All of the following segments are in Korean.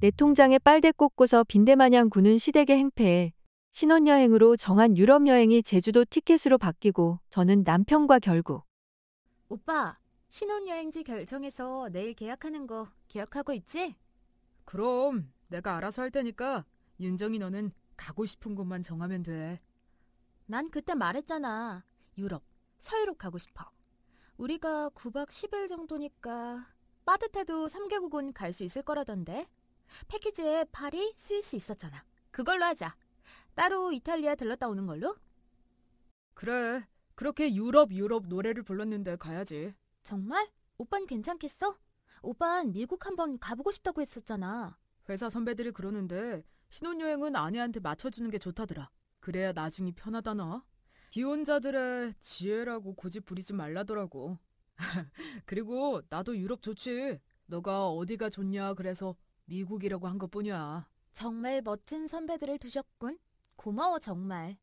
내 통장에 빨대 꽂고서 빈대마냥 구는 시댁의 행패에 신혼여행으로 정한 유럽 여행이 제주도 티켓으로 바뀌고 저는 남편과 결국 오빠, 신혼여행지 결정해서 내일 계약하는 거 기억하고 있지? 그럼 내가 알아서 할 테니까 윤정이 너는 가고 싶은 곳만 정하면 돼. 난 그때 말했잖아. 유럽, 서유럽 가고 싶어. 우리가 9박 10일 정도니까 빠듯해도 3개국은 갈 수 있을 거라던데. 패키지에 파리, 스위스 있었잖아. 그걸로 하자. 따로 이탈리아 들렀다 오는 걸로? 그래. 그렇게 유럽 유럽 노래를 불렀는데 가야지. 정말? 오빤 괜찮겠어? 오빤 미국 한번 가보고 싶다고 했었잖아. 회사 선배들이 그러는데 신혼여행은 아내한테 맞춰주는 게 좋다더라. 그래야 나중이 편하다나. 비혼자들의 지혜라고 고집 부리지 말라더라고. 그리고 나도 유럽 좋지. 너가 어디가 좋냐 그래서 미국이라고 한 것뿐이야. 정말 멋진 선배들을 두셨군. 고마워, 정말.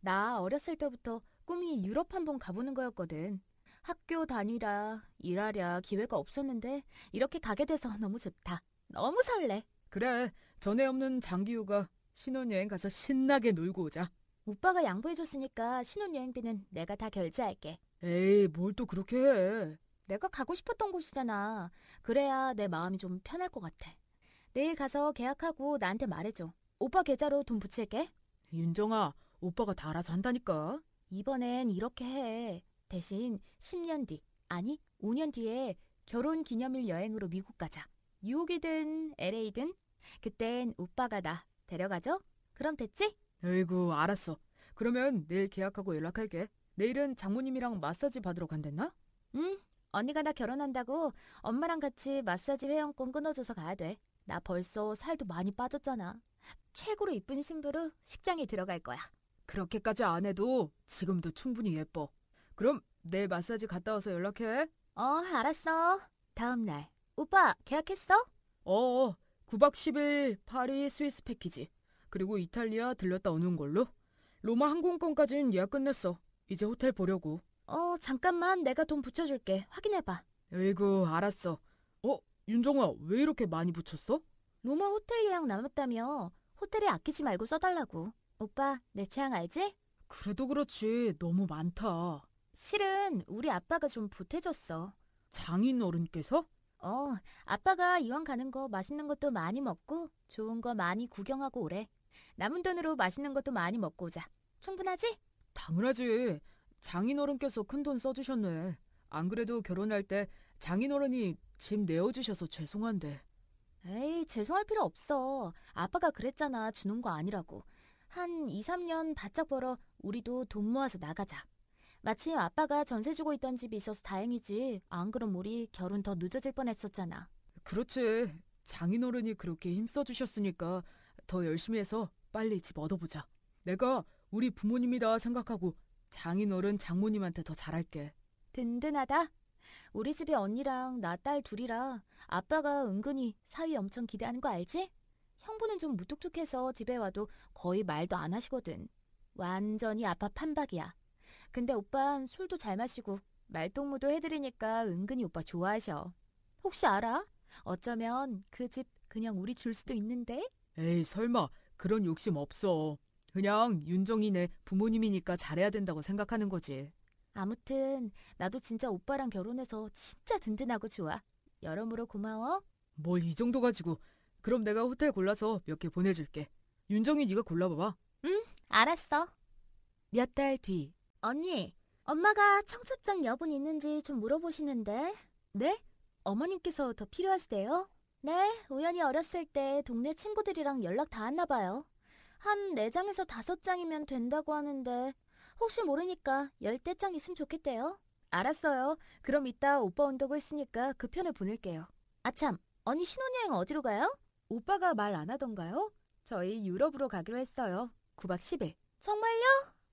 나 어렸을 때부터 꿈이 유럽 한 번 가보는 거였거든. 학교 다니라, 일하랴 기회가 없었는데 이렇게 가게 돼서 너무 좋다. 너무 설레. 그래, 전에 없는 장기우가 신혼여행 가서 신나게 놀고 오자. 오빠가 양보해줬으니까 신혼여행비는 내가 다 결제할게. 에이, 뭘 또 그렇게 해. 내가 가고 싶었던 곳이잖아. 그래야 내 마음이 좀 편할 것 같아. 내일 가서 계약하고 나한테 말해줘. 오빠 계좌로 돈 붙일게. 윤정아, 오빠가 다 알아서 한다니까. 이번엔 이렇게 해. 대신 10년 뒤, 아니 5년 뒤에 결혼 기념일 여행으로 미국 가자. 뉴욕이든 LA든 그땐 오빠가 나 데려가죠? 그럼 됐지? 아이고 알았어. 그러면 내일 계약하고 연락할게. 내일은 장모님이랑 마사지 받으러 간댔나? 응, 언니가 나 결혼한다고 엄마랑 같이 마사지 회원권 끊어줘서 가야 돼. 나 벌써 살도 많이 빠졌잖아. 최고로 이쁜 신부로 식장에 들어갈 거야. 그렇게까지 안 해도 지금도 충분히 예뻐. 그럼 내일 마사지 갔다 와서 연락해. 어, 알았어. 다음 날. 오빠, 계약했어? 어, 9박 어. 10일 파리 스위스 패키지. 그리고 이탈리아 들렸다 오는 걸로. 로마 항공권까지는 예약 끝냈어. 이제 호텔 보려고. 어, 잠깐만 내가 돈 붙여줄게. 확인해봐. 에이구, 알았어. 어, 윤정아, 왜 이렇게 많이 붙였어? 로마 호텔 예약 남았다며. 호텔에 아끼지 말고 써달라고. 오빠, 내 취향 알지? 그래도 그렇지, 너무 많다. 실은 우리 아빠가 좀 보태줬어. 장인 어른께서? 어, 아빠가 이왕 가는 거 맛있는 것도 많이 먹고 좋은 거 많이 구경하고 오래. 남은 돈으로 맛있는 것도 많이 먹고 오자. 충분하지? 당연하지. 장인어른께서 큰 돈 써주셨네. 안 그래도 결혼할 때 장인어른이 집 내어주셔서 죄송한데. 에이, 죄송할 필요 없어. 아빠가 그랬잖아. 주는 거 아니라고. 한 2, 3년 바짝 벌어 우리도 돈 모아서 나가자. 마침 아빠가 전세 주고 있던 집이 있어서 다행이지. 안 그럼 우리 결혼 더 늦어질 뻔했었잖아. 그렇지. 장인어른이 그렇게 힘써주셨으니까 더 열심히 해서 빨리 집 얻어보자. 내가 우리 부모님이다 생각하고 장인어른 장모님한테 더 잘할게. 든든하다. 우리 집에 언니랑 나 딸 둘이라 아빠가 은근히 사위 엄청 기대하는 거 알지? 형부는 좀 무뚝뚝해서 집에 와도 거의 말도 안 하시거든. 완전히 아빠 판박이야. 근데 오빤 술도 잘 마시고 말동무도 해드리니까 은근히 오빠 좋아하셔. 혹시 알아? 어쩌면 그 집 그냥 우리 줄 수도 있는데? 에이 설마 그런 욕심 없어. 그냥 윤정이네 부모님이니까 잘해야 된다고 생각하는 거지. 아무튼 나도 진짜 오빠랑 결혼해서 진짜 든든하고 좋아. 여러모로 고마워. 뭘 이 정도 가지고. 그럼 내가 호텔 골라서 몇 개 보내줄게. 윤정이 네가 골라봐봐. 응, 알았어. 몇 달 뒤. 언니, 엄마가 청첩장 여분 있는지 좀 물어보시는데. 네? 어머님께서 더 필요하시대요? 네, 우연히 어렸을 때 동네 친구들이랑 연락 닿았나 봐요. 한 4장에서 5장이면 된다고 하는데 혹시 모르니까 10대장 있으면 좋겠대요. 알았어요. 그럼 이따 오빠 온다고 했으니까 그 편을 보낼게요. 아참, 언니 신혼여행 어디로 가요? 오빠가 말 안 하던가요? 저희 유럽으로 가기로 했어요. 9박 10일. 정말요?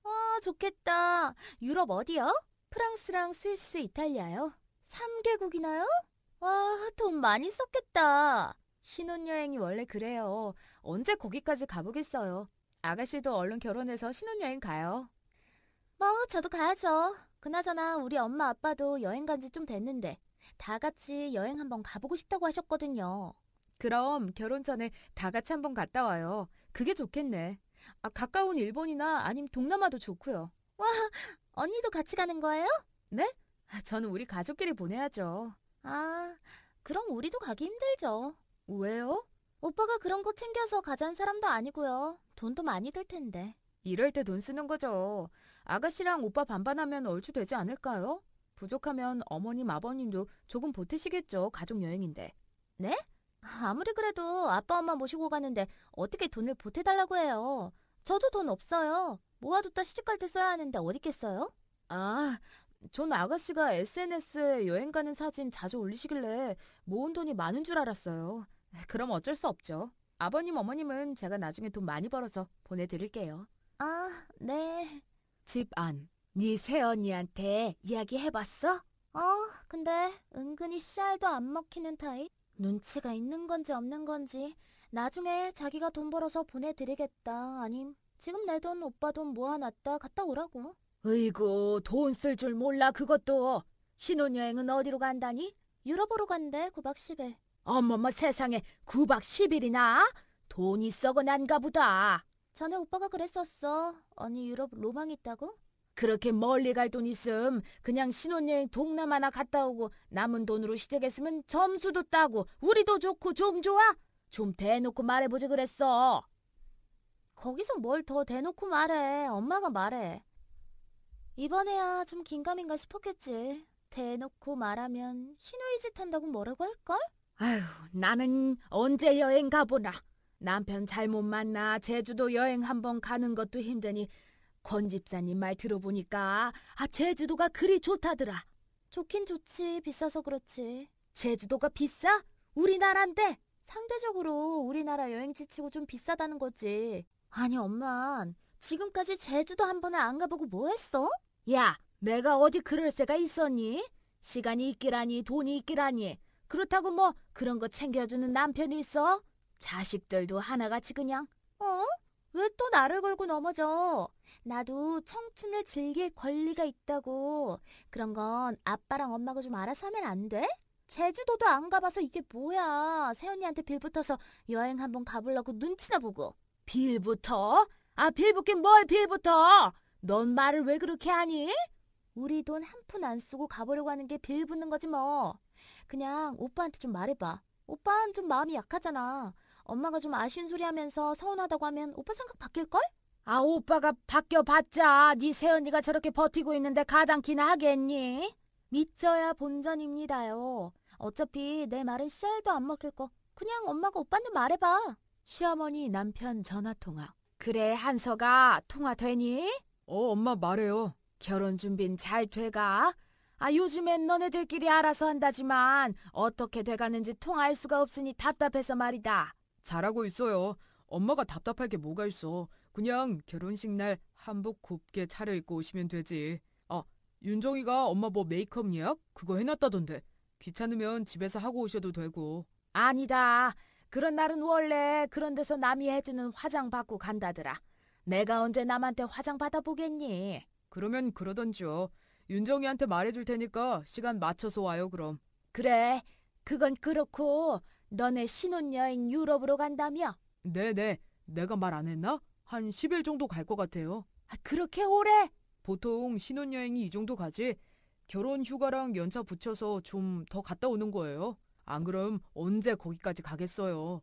와, 좋겠다. 유럽 어디요? 프랑스랑 스위스, 이탈리아요. 3개국이나요? 와, 돈 많이 썼겠다. 신혼여행이 원래 그래요. 언제 거기까지 가보겠어요. 아가씨도 얼른 결혼해서 신혼여행 가요. 뭐, 저도 가야죠. 그나저나 우리 엄마 아빠도 여행 간 지 좀 됐는데 다 같이 여행 한번 가보고 싶다고 하셨거든요. 그럼 결혼 전에 다 같이 한번 갔다 와요. 그게 좋겠네. 아, 가까운 일본이나 아님 동남아도 좋고요. 와, 언니도 같이 가는 거예요? 네? 아, 저는 우리 가족끼리 보내야죠. 아, 그럼 우리도 가기 힘들죠. 왜요? 오빠가 그런 거 챙겨서 가잔 사람도 아니고요. 돈도 많이 들 텐데. 이럴 때 돈 쓰는 거죠. 아가씨랑 오빠 반반하면 얼추 되지 않을까요? 부족하면 어머님, 아버님도 조금 보태시겠죠. 가족 여행인데. 네? 아무리 그래도 아빠 엄마 모시고 가는데 어떻게 돈을 보태달라고 해요. 저도 돈 없어요. 모아뒀다 시집갈 때 써야 하는데 어딨겠어요? 아, 전 아가씨가 SNS에 여행 가는 사진 자주 올리시길래 모은 돈이 많은 줄 알았어요. 아, 그럼 어쩔 수 없죠. 아버님, 어머님은 제가 나중에 돈 많이 벌어서 보내드릴게요. 아, 네. 집 안. 니 네 새언니한테 이야기해봤어? 어, 근데 은근히 씨알도 안 먹히는 타입? 눈치가 있는 건지 없는 건지 나중에 자기가 돈 벌어서 보내드리겠다. 아님 지금 내 돈 오빠 돈 모아놨다 갔다 오라고. 으이구, 돈 쓸 줄 몰라 그것도. 신혼여행은 어디로 간다니? 유럽으로 간대 9박 10일. 어머머 세상에 9박 10일이나? 돈이 썩어 난가 보다. 전에 오빠가 그랬었어. 언니 유럽 로망 있다고? 그렇게 멀리 갈 돈 있음 그냥 신혼여행 동남아나 갔다 오고 남은 돈으로 시댁했으면 점수도 따고 우리도 좋고 좀 좋아? 좀 대놓고 말해보지 그랬어. 거기서 뭘 더 대놓고 말해. 엄마가 말해. 이번에야 좀 긴가민가 싶었겠지. 대놓고 말하면 신우이 짓 한다고 뭐라고 할걸? 아휴, 나는 언제 여행 가보나. 남편 잘못 만나 제주도 여행 한번 가는 것도 힘드니 권 집사님 말 들어보니까 아 제주도가 그리 좋다더라. 좋긴 좋지. 비싸서 그렇지. 제주도가 비싸? 우리나라인데. 상대적으로 우리나라 여행지치고 좀 비싸다는 거지. 아니, 엄마. 지금까지 제주도 한 번을 안 가보고 뭐 했어? 야, 내가 어디 그럴 새가 있었니? 시간이 있기라니 돈이 있기라니 그렇다고 뭐 그런 거 챙겨주는 남편이 있어? 자식들도 하나같이 그냥 어? 왜 또 나를 걸고 넘어져? 나도 청춘을 즐길 권리가 있다고. 그런 건 아빠랑 엄마가 좀 알아서 하면 안 돼? 제주도도 안 가봐서 이게 뭐야. 세연이한테 빌붙어서 여행 한 번 가보려고 눈치나 보고. 빌붙어? 아, 빌붙긴 뭘 빌붙어? 넌 말을 왜 그렇게 하니? 우리 돈 한 푼 안 쓰고 가보려고 하는 게 빌붙는 거지 뭐. 그냥 오빠한테 좀 말해봐. 오빠는 좀 마음이 약하잖아. 엄마가 좀 아쉬운 소리 하면서 서운하다고 하면 오빠 생각 바뀔걸? 아 오빠가 바뀌어봤자 네 새언니가 저렇게 버티고 있는데 가당키나 하겠니? 믿져야 본전입니다요. 어차피 내 말은 씨알도 안 먹힐 거. 그냥 엄마가 오빠한테 말해봐. 시어머니 남편 전화 통화. 그래 한서가 통화 되니? 어 엄마 말해요. 결혼 준비는 잘 돼가. 아, 요즘엔 너네들끼리 알아서 한다지만 어떻게 돼가는지 통할 수가 없으니 답답해서 말이다. 잘하고 있어요. 엄마가 답답할 게 뭐가 있어. 그냥 결혼식 날 한복 곱게 차려입고 오시면 되지. 아, 윤정이가 엄마 뭐 메이크업 예약? 그거 해놨다던데. 귀찮으면 집에서 하고 오셔도 되고. 아니다. 그런 날은 원래 그런 데서 남이 해주는 화장 받고 간다더라. 내가 언제 남한테 화장 받아보겠니? 그러면 그러던지요. 윤정이한테 말해줄 테니까 시간 맞춰서 와요, 그럼. 그래, 그건 그렇고 너네 신혼여행 유럽으로 간다며? 네네, 내가 말 안 했나? 한 10일 정도 갈 것 같아요. 아, 그렇게 오래? 보통 신혼여행이 이 정도 가지 결혼 휴가랑 연차 붙여서 좀 더 갔다 오는 거예요. 안 그럼 언제 거기까지 가겠어요.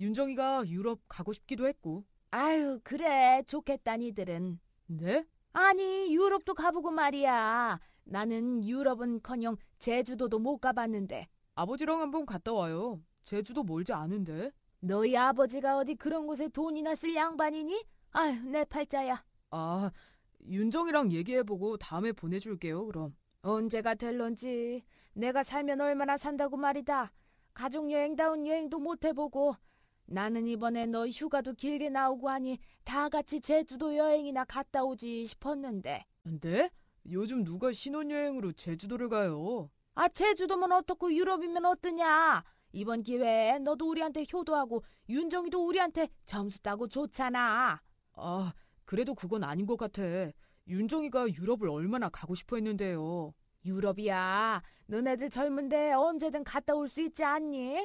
윤정이가 유럽 가고 싶기도 했고. 아유, 그래. 좋겠다, 니들은. 네? 아니, 유럽도 가보고 말이야. 나는 유럽은커녕 제주도도 못 가봤는데. 아버지랑 한번 갔다 와요. 제주도 멀지 않은데. 너희 아버지가 어디 그런 곳에 돈이나 쓸 양반이니? 아휴, 내 팔자야. 아, 윤정이랑 얘기해보고 다음에 보내줄게요, 그럼. 언제가 될런지. 내가 살면 얼마나 산다고 말이다. 가족여행다운 여행도 못 해보고 나는 이번에 너 휴가도 길게 나오고 하니 다 같이 제주도 여행이나 갔다 오지 싶었는데. 근데 요즘 누가 신혼여행으로 제주도를 가요? 아, 제주도면 어떻고 유럽이면 어떠냐? 이번 기회에 너도 우리한테 효도하고 윤정이도 우리한테 점수 따고 좋잖아. 아, 그래도 그건 아닌 것 같아. 윤정이가 유럽을 얼마나 가고 싶어 했는데요. 유럽이야. 너네들 젊은데 언제든 갔다 올 수 있지 않니?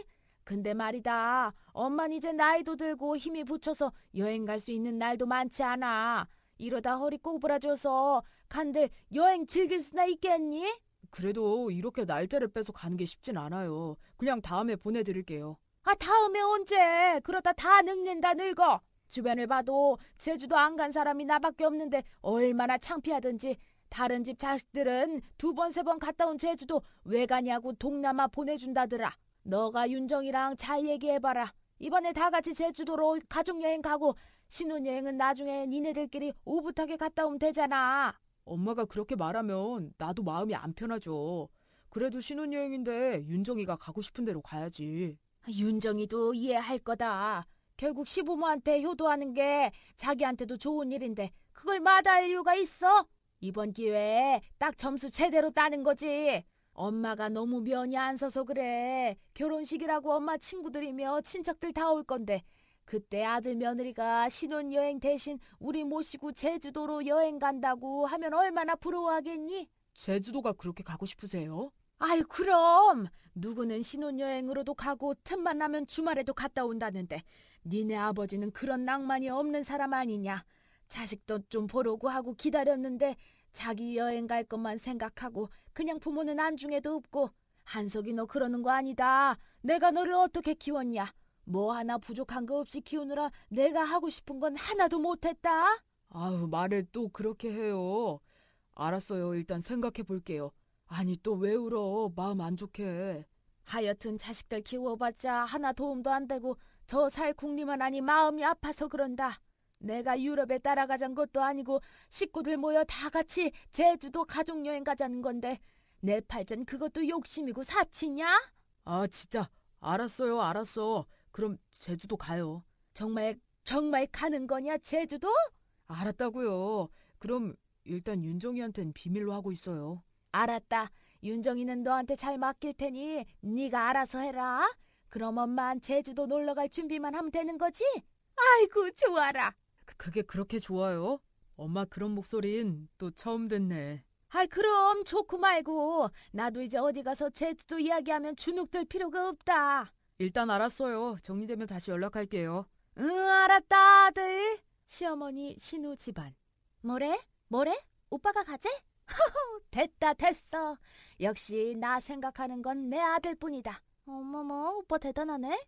근데 말이다. 엄만 이제 나이도 들고 힘이 붙여서 여행 갈 수 있는 날도 많지 않아. 이러다 허리 꼬부라져서 간데 여행 즐길 수나 있겠니? 그래도 이렇게 날짜를 빼서 가는 게 쉽진 않아요. 그냥 다음에 보내드릴게요. 아, 다음에 언제? 그러다 다 늙는다, 늙어. 주변을 봐도 제주도 안 간 사람이 나밖에 없는데 얼마나 창피하든지 다른 집 자식들은 두 번, 세 번 갔다 온 제주도 왜 가냐고 동남아 보내준다더라. 너가 윤정이랑 잘 얘기해봐라. 이번에 다 같이 제주도로 가족여행 가고 신혼여행은 나중에 니네들끼리 오붓하게 갔다 오면 되잖아. 엄마가 그렇게 말하면 나도 마음이 안 편하죠. 그래도 신혼여행인데 윤정이가 가고 싶은 대로 가야지. 윤정이도 이해할 거다. 결국 시부모한테 효도하는 게 자기한테도 좋은 일인데 그걸 마다할 이유가 있어? 이번 기회에 딱 점수 제대로 따는 거지. 엄마가 너무 면이 안 서서 그래. 결혼식이라고 엄마 친구들이며 친척들 다 올 건데 그때 아들 며느리가 신혼여행 대신 우리 모시고 제주도로 여행 간다고 하면 얼마나 부러워하겠니? 제주도가 그렇게 가고 싶으세요? 아이 그럼 누구는 신혼여행으로도 가고 틈만 나면 주말에도 갔다 온다는데 니네 아버지는 그런 낭만이 없는 사람 아니냐. 자식도 좀 보려고 하고 기다렸는데 자기 여행 갈 것만 생각하고 그냥 부모는 안중에도 없고 한석이 너 그러는 거 아니다. 내가 너를 어떻게 키웠냐. 뭐 하나 부족한 거 없이 키우느라 내가 하고 싶은 건 하나도 못했다. 아우 말을 또 그렇게 해요. 알았어요. 일단 생각해 볼게요. 아니 또 왜 울어. 마음 안 좋게. 하여튼 자식들 키워봤자 하나 도움도 안 되고 저살 궁리만 하니 마음이 아파서 그런다. 내가 유럽에 따라가자는 것도 아니고 식구들 모여 다 같이 제주도 가족여행 가자는 건데 내 팔자는 그것도 욕심이고 사치냐? 아 진짜 알았어요 알았어 그럼 제주도 가요 정말 정말 가는 거냐 제주도? 알았다고요 그럼 일단 윤정이한텐 비밀로 하고 있어요 알았다 윤정이는 너한테 잘 맡길 테니 네가 알아서 해라 그럼 엄만 제주도 놀러 갈 준비만 하면 되는 거지? 아이고 좋아라 그게 그렇게 좋아요? 엄마 그런 목소린 리또 처음 듣네. 아이 그럼 좋고 말고 나도 이제 어디 가서 제주도 이야기하면 주눅들 필요가 없다. 일단 알았어요. 정리되면 다시 연락할게요. 응 알았다 아들. 시어머니 신우 집안. 뭐래? 뭐래? 오빠가 가지 허허 됐다 됐어. 역시 나 생각하는 건 내 아들뿐이다. 어머머 오빠 대단하네.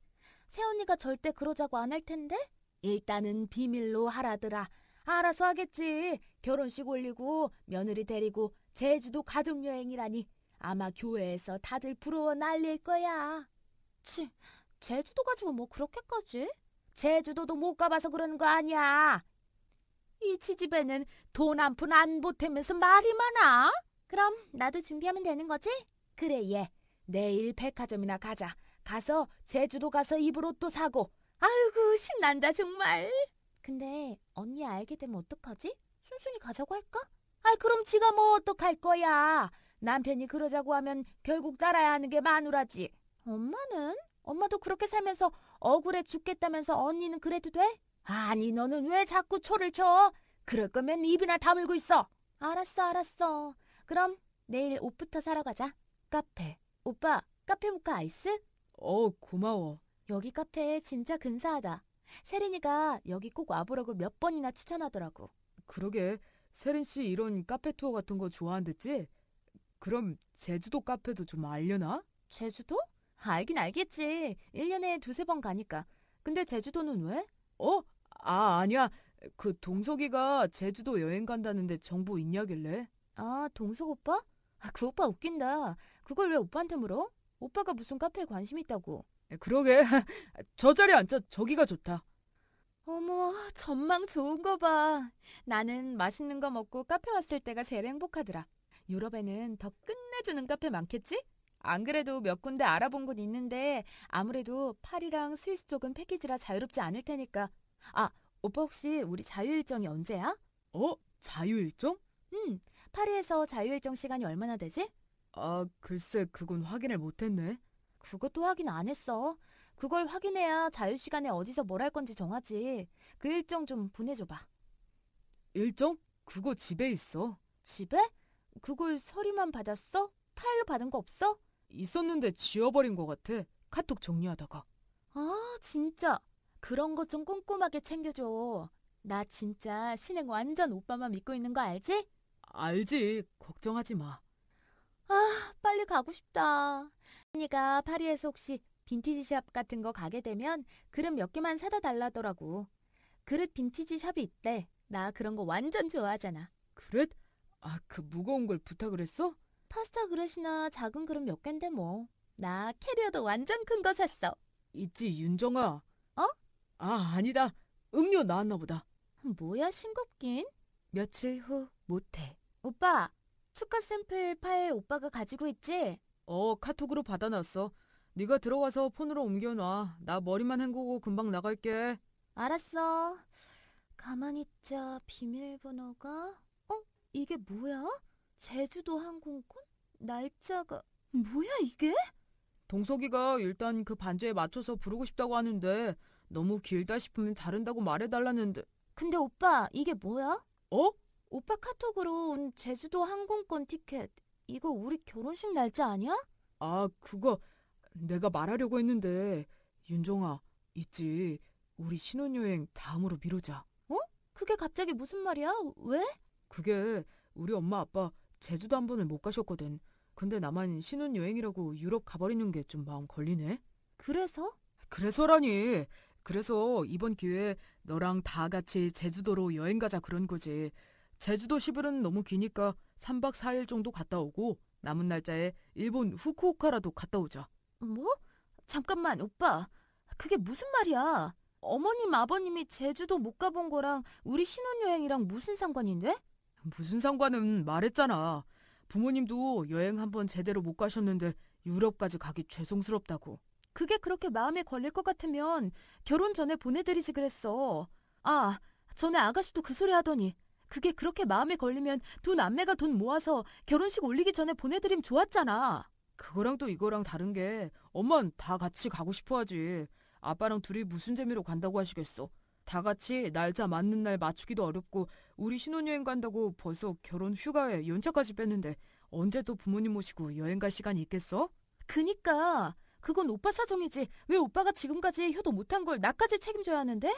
새언니가 절대 그러자고 안 할 텐데? 일단은 비밀로 하라더라. 알아서 하겠지. 결혼식 올리고 며느리 데리고 제주도 가족여행이라니. 아마 교회에서 다들 부러워 날릴 거야. 치, 제주도 가지고 뭐 그렇게까지? 제주도도 못 가봐서 그러는 거 아니야. 이치집에는돈 한 푼 안 보태면서 말이 많아. 그럼 나도 준비하면 되는 거지? 그래, 얘. 예. 내일 백화점이나 가자. 가서 제주도 가서 입을 옷도 사고 아이고, 신난다, 정말. 근데 언니 알게 되면 어떡하지? 순순히 가자고 할까? 아이, 그럼 지가 뭐 어떡할 거야. 남편이 그러자고 하면 결국 따라야 하는 게 마누라지. 엄마는? 엄마도 그렇게 살면서 억울해 죽겠다면서 언니는 그래도 돼? 아니, 너는 왜 자꾸 초를 쳐? 그럴 거면 입이나 다물고 있어. 알았어, 알았어. 그럼 내일 옷부터 사러 가자. 카페. 오빠, 카페 모카 아이스? 어, 고마워. 여기 카페 진짜 근사하다. 세린이가 여기 꼭 와보라고 몇 번이나 추천하더라고. 그러게 세린 씨 이런 카페 투어 같은 거 좋아한댔지? 그럼 제주도 카페도 좀 알려나? 제주도? 알긴 알겠지. 1년에 두세 번 가니까. 근데 제주도는 왜? 어? 아, 아니야. 그 동석이가 제주도 여행 간다는데 정보 있냐길래. 아, 동석 오빠? 아, 그 오빠 웃긴다. 그걸 왜 오빠한테 물어? 오빠가 무슨 카페에 관심 있다고. 예, 그러게. 저 자리 에 앉자. 저기가 좋다. 어머, 전망 좋은 거 봐. 나는 맛있는 거 먹고 카페 왔을 때가 제일 행복하더라. 유럽에는 더 끝내주는 카페 많겠지? 안 그래도 몇 군데 알아본 곳 있는데 아무래도 파리랑 스위스 쪽은 패키지라 자유롭지 않을 테니까. 아, 오빠 혹시 우리 자유일정이 언제야? 어? 자유일정? 응. 파리에서 자유일정 시간이 얼마나 되지? 아, 글쎄 그건 확인을 못했네. 그것도 확인 안 했어. 그걸 확인해야 자유시간에 어디서 뭘 할 건지 정하지. 그 일정 좀 보내줘봐. 일정? 그거 집에 있어. 집에? 그걸 서류만 받았어? 파일로 받은 거 없어? 있었는데 지워버린 것 같아. 카톡 정리하다가. 아, 진짜. 그런 것 좀 꼼꼼하게 챙겨줘. 나 진짜 신행 완전 오빠만 믿고 있는 거 알지? 알지. 걱정하지 마. 아, 빨리 가고 싶다. 언니가 파리에서 혹시 빈티지 샵 같은 거 가게 되면 그릇 몇 개만 사다 달라더라고. 그릇 빈티지 샵이 있대. 나 그런 거 완전 좋아하잖아. 그릇? 아, 그 무거운 걸 부탁을 했어? 파스타 그릇이나 작은 그릇 몇 갠데 뭐. 나 캐리어도 완전 큰 거 샀어. 있지, 윤정아. 어? 아, 아니다. 음료 나왔나 보다. 뭐야, 싱겁긴? 며칠 후 못해. 오빠, 축하 샘플 파일 오빠가 가지고 있지? 어, 카톡으로 받아놨어. 네가 들어와서 폰으로 옮겨놔. 나 머리만 헹구고 금방 나갈게. 알았어. 가만히 있자. 비밀번호가 어? 이게 뭐야? 제주도 항공권? 날짜가 뭐야 이게? 동석이가 일단 그 반주에 맞춰서 부르고 싶다고 하는데 너무 길다 싶으면 자른다고 말해달라는데 근데 오빠 이게 뭐야? 어? 오빠 카톡으로 온 제주도 항공권 티켓 이거 우리 결혼식 날짜 아니야? 아, 그거 내가 말하려고 했는데 윤종아, 있지. 우리 신혼여행 다음으로 미루자. 어? 그게 갑자기 무슨 말이야? 왜? 그게 우리 엄마 아빠 제주도 한 번을 못 가셨거든. 근데 나만 신혼여행이라고 유럽 가버리는 게 좀 마음 걸리네. 그래서? 그래서라니. 그래서 이번 기회에 너랑 다 같이 제주도로 여행 가자 그런 거지. 제주도 시부른 너무 기니까 3박 4일 정도 갔다 오고 남은 날짜에 일본 후쿠오카라도 갔다 오자. 뭐? 잠깐만 오빠. 그게 무슨 말이야? 어머님 아버님이 제주도 못 가본 거랑 우리 신혼여행이랑 무슨 상관인데? 무슨 상관은 말했잖아. 부모님도 여행 한 번 제대로 못 가셨는데 유럽까지 가기 죄송스럽다고. 그게 그렇게 마음에 걸릴 것 같으면 결혼 전에 보내드리지 그랬어. 아, 전에 아가씨도 그 소리 하더니 그게 그렇게 마음에 걸리면 두 남매가 돈 모아서 결혼식 올리기 전에 보내드림 좋았잖아. 그거랑 또 이거랑 다른 게 엄만 다 같이 가고 싶어 하지. 아빠랑 둘이 무슨 재미로 간다고 하시겠어. 다 같이 날짜 맞는 날 맞추기도 어렵고 우리 신혼여행 간다고 벌써 결혼 휴가에 연차까지 뺐는데 언제 또 부모님 모시고 여행 갈 시간이 있겠어? 그니까 그건 오빠 사정이지 왜 오빠가 지금까지 효도 못한 걸 나까지 책임져야 하는데?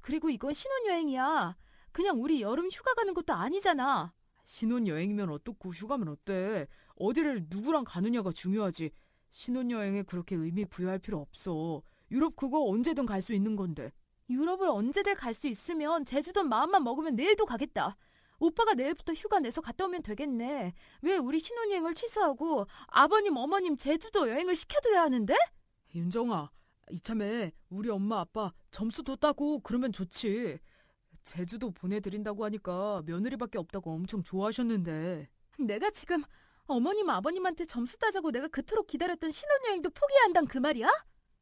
그리고 이건 신혼여행이야 그냥 우리 여름 휴가 가는 것도 아니잖아. 신혼여행이면 어떻고 휴가면 어때? 어디를 누구랑 가느냐가 중요하지. 신혼여행에 그렇게 의미 부여할 필요 없어. 유럽 그거 언제든 갈 수 있는 건데. 유럽을 언제든 갈 수 있으면 제주도 마음만 먹으면 내일도 가겠다. 오빠가 내일부터 휴가 내서 갔다 오면 되겠네. 왜 우리 신혼여행을 취소하고 아버님, 어머님 제주도 여행을 시켜드려야 하는데? 윤정아, 이참에 우리 엄마 아빠 점수도 따고 그러면 좋지. 제주도 보내드린다고 하니까 며느리밖에 없다고 엄청 좋아하셨는데. 내가 지금 어머님 아버님한테 점수 따자고 내가 그토록 기다렸던 신혼여행도 포기한단 그 말이야?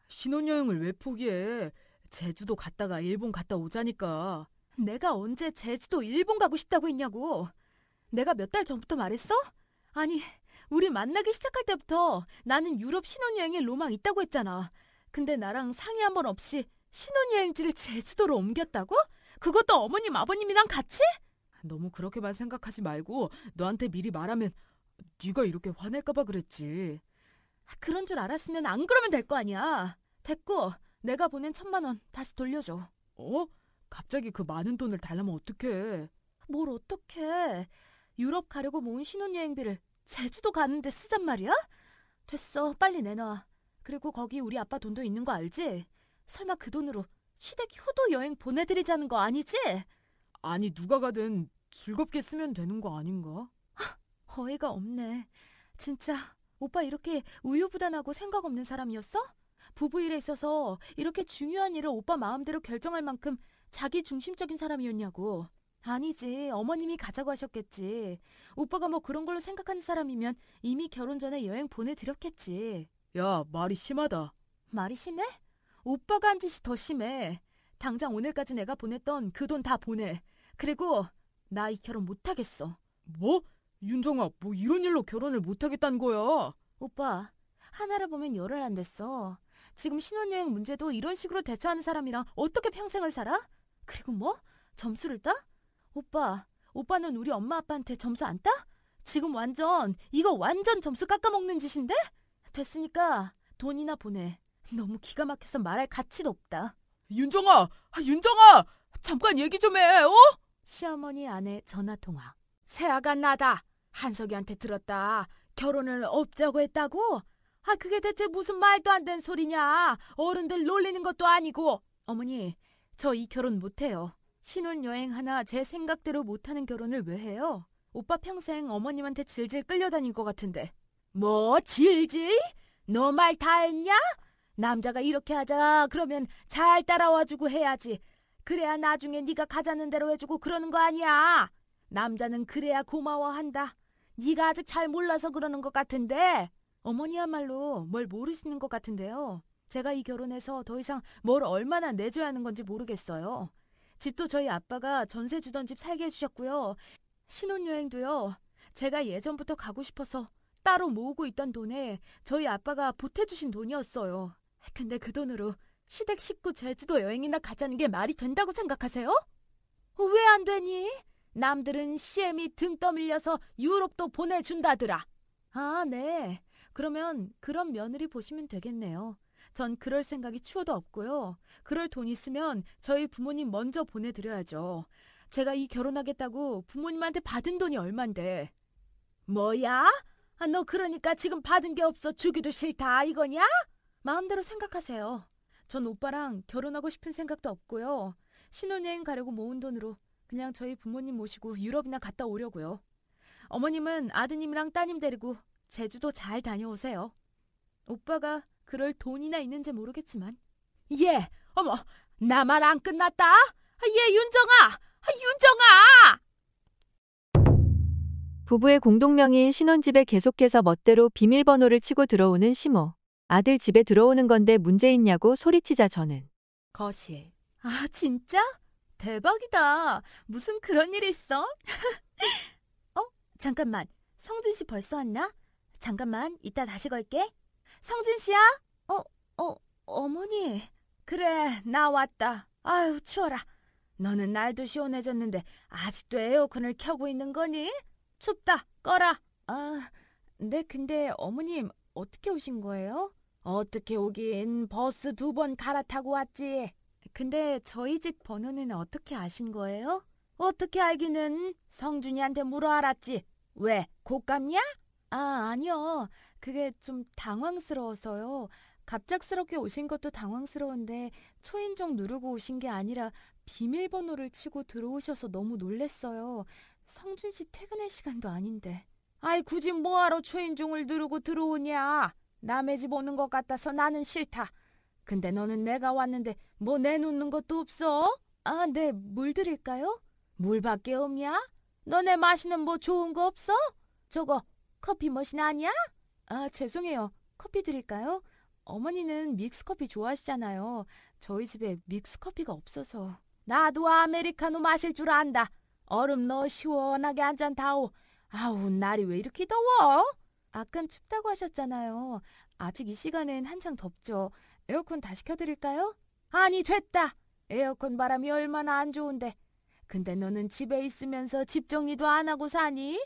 신혼여행을 왜 포기해? 제주도 갔다가 일본 갔다 오자니까. 내가 언제 제주도 일본 가고 싶다고 했냐고. 내가 몇 달 전부터 말했어? 아니, 우리 만나기 시작할 때부터 나는 유럽 신혼여행에 로망 있다고 했잖아. 근데 나랑 상의 한 번 없이 신혼여행지를 제주도로 옮겼다고? 그것도 어머님, 아버님이랑 같이? 너무 그렇게만 생각하지 말고 너한테 미리 말하면 네가 이렇게 화낼까봐 그랬지. 아, 그런 줄 알았으면 안 그러면 될 거 아니야. 됐고 내가 보낸 천만 원 다시 돌려줘. 어? 갑자기 그 많은 돈을 달라면 어떡해? 뭘 어떡해. 유럽 가려고 모은 신혼여행비를 제주도 가는데 쓰잔 말이야? 됐어, 빨리 내놔. 그리고 거기 우리 아빠 돈도 있는 거 알지? 설마 그 돈으로 시댁 효도 여행 보내드리자는 거 아니지? 아니 누가 가든 즐겁게 쓰면 되는 거 아닌가? 어이가 없네. 진짜 오빠 이렇게 우유부단하고 생각 없는 사람이었어? 부부 일에 있어서 이렇게 중요한 일을 오빠 마음대로 결정할 만큼 자기 중심적인 사람이었냐고. 아니지. 어머님이 가자고 하셨겠지. 오빠가 뭐 그런 걸로 생각하는 사람이면 이미 결혼 전에 여행 보내드렸겠지. 야, 말이 심하다. 말이 심해? 오빠가 한 짓이 더 심해. 당장 오늘까지 내가 보냈던 그 돈 다 보내. 그리고 나 이 결혼 못하겠어. 뭐? 윤정아, 뭐 이런 일로 결혼을 못하겠다는 거야? 오빠, 하나를 보면 열을 안 됐어. 지금 신혼여행 문제도 이런 식으로 대처하는 사람이랑 어떻게 평생을 살아? 그리고 뭐? 점수를 따? 오빠, 오빠는 우리 엄마 아빠한테 점수 안 따? 지금 완전, 이거 완전 점수 깎아먹는 짓인데? 됐으니까 돈이나 보내. 너무 기가 막혀서 말할 가치도 없다. 윤정아! 아, 윤정아! 잠깐 얘기 좀 해, 어? 시어머니 아내 전화 통화. 새아가 나다. 한석이한테 들었다. 결혼을 없자고 했다고? 아, 그게 대체 무슨 말도 안 되는 소리냐. 어른들 놀리는 것도 아니고. 어머니, 저 이 결혼 못해요. 신혼여행 하나 제 생각대로 못하는 결혼을 왜 해요? 오빠 평생 어머님한테 질질 끌려다닌 것 같은데. 뭐, 질질? 너 말 다 했냐? 남자가 이렇게 하자 그러면 잘 따라와주고 해야지. 그래야 나중에 네가 가자는 대로 해주고 그러는 거 아니야. 남자는 그래야 고마워한다. 네가 아직 잘 몰라서 그러는 것 같은데 어머니야말로 뭘 모르시는 것 같은데요. 제가 이 결혼해서 더 이상 뭘 얼마나 내줘야 하는 건지 모르겠어요. 집도 저희 아빠가 전세 주던 집 살게 해주셨고요. 신혼여행도요. 제가 예전부터 가고 싶어서 따로 모으고 있던 돈에 저희 아빠가 보태주신 돈이었어요. 근데 그 돈으로 시댁 식구 제주도 여행이나 가자는 게 말이 된다고 생각하세요? 어, 왜안 되니? 남들은 CM이 등 떠밀려서 유럽도 보내준다더라. 아, 네. 그러면 그런 며느리 보시면 되겠네요. 전 그럴 생각이 추워도 없고요. 그럴 돈 있으면 저희 부모님 먼저 보내드려야죠. 제가 이 결혼하겠다고 부모님한테 받은 돈이 얼만데. 뭐야? 아, 너 그러니까 지금 받은 게 없어 주기도 싫다 이거냐? 마음대로 생각하세요. 전 오빠랑 결혼하고 싶은 생각도 없고요. 신혼여행 가려고 모은 돈으로 그냥 저희 부모님 모시고 유럽이나 갔다 오려고요. 어머님은 아드님이랑 따님 데리고 제주도 잘 다녀오세요. 오빠가 그럴 돈이나 있는지 모르겠지만. 예, 어머, 나 말 안 끝났다. 아, 예, 윤정아, 아, 윤정아. 부부의 공동명의인 신혼집에 계속해서 멋대로 비밀번호를 치고 들어오는 심모 아들 집에 들어오는 건데 문제 있냐고 소리치자 저는. 거실. 아, 진짜? 대박이다. 무슨 그런 일이 있어? 어? 잠깐만. 성준 씨 벌써 왔나? 잠깐만. 이따 다시 걸게. 성준 씨야? 어, 어, 어머니. 그래, 나 왔다. 아유, 추워라. 너는 날도 시원해졌는데 아직도 에어컨을 켜고 있는 거니? 춥다. 꺼라. 아, 네, 근데 어머님 어떻게 오신 거예요? 어떻게 오긴 버스 두 번 갈아타고 왔지. 근데 저희 집 번호는 어떻게 아신 거예요? 어떻게 알기는 성준이한테 물어 알았지. 왜? 곶감냐? 아, 아니요. 그게 좀 당황스러워서요. 갑작스럽게 오신 것도 당황스러운데 초인종 누르고 오신 게 아니라 비밀번호를 치고 들어오셔서 너무 놀랬어요. 성준 씨 퇴근할 시간도 아닌데. 아이 굳이 뭐하러 초인종을 누르고 들어오냐. 남의 집 오는 것 같아서 나는 싫다. 근데 너는 내가 왔는데 뭐 내놓는 것도 없어? 아, 네, 물 드릴까요? 물밖에 없냐? 너네 마시는 뭐 좋은 거 없어? 저거 커피 머신 아니야? 아, 죄송해요. 커피 드릴까요? 어머니는 믹스커피 좋아하시잖아요. 저희 집에 믹스커피가 없어서. 나도 아메리카노 마실 줄 안다. 얼음 넣어 시원하게 한 잔 다오. 아우, 날이 왜 이렇게 더워? 아깐 춥다고 하셨잖아요. 아직 이 시간엔 한창 덥죠. 에어컨 다시 켜드릴까요? 아니, 됐다. 에어컨 바람이 얼마나 안 좋은데. 근데 너는 집에 있으면서 집 정리도 안 하고 사니?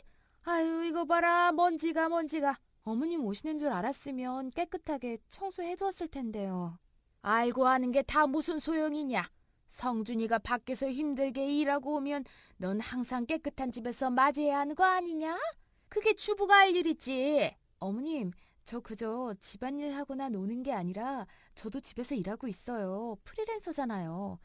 아유, 이거 봐라. 먼지가, 먼지가. 어머님 오시는 줄 알았으면 깨끗하게 청소해두었을 텐데요. 알고 하는 게 다 무슨 소용이냐? 성준이가 밖에서 힘들게 일하고 오면 넌 항상 깨끗한 집에서 맞이해야 하는 거 아니냐? 그게 주부가 할 일이지. 어머님, 저 그저 집안일 하거나 노는 게 아니라 저도 집에서 일하고 있어요. 프리랜서잖아요.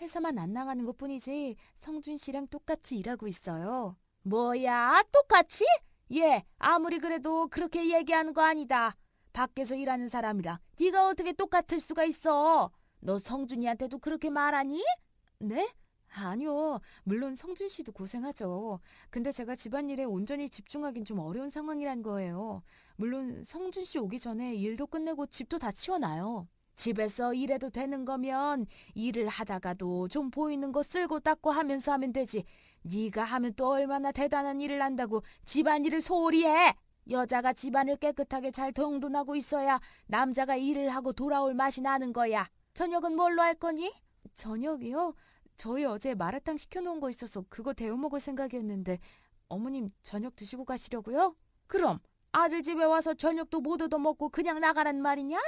회사만 안 나가는 것 뿐이지 성준 씨랑 똑같이 일하고 있어요. 뭐야, 똑같이? 예, 아무리 그래도 그렇게 얘기하는 거 아니다. 밖에서 일하는 사람이랑 네가 어떻게 똑같을 수가 있어? 너 성준이한테도 그렇게 말하니? 네? 아니요. 물론 성준 씨도 고생하죠. 근데 제가 집안일에 온전히 집중하긴 좀 어려운 상황이란 거예요. 물론 성준 씨 오기 전에 일도 끝내고 집도 다 치워놔요. 집에서 일해도 되는 거면 일을 하다가도 좀 보이는 거 쓸고 닦고 하면서 하면 되지. 네가 하면 또 얼마나 대단한 일을 한다고 집안일을 소홀히 해. 여자가 집안을 깨끗하게 잘 정돈하고 있어야 남자가 일을 하고 돌아올 맛이 나는 거야. 저녁은 뭘로 할 거니? 저녁이요? 저희 어제 마라탕 시켜놓은 거 있어서 그거 데워 먹을 생각이었는데 어머님 저녁 드시고 가시려고요? 그럼 아들 집에 와서 저녁도 못 얻어 먹고 그냥 나가란 말이냐?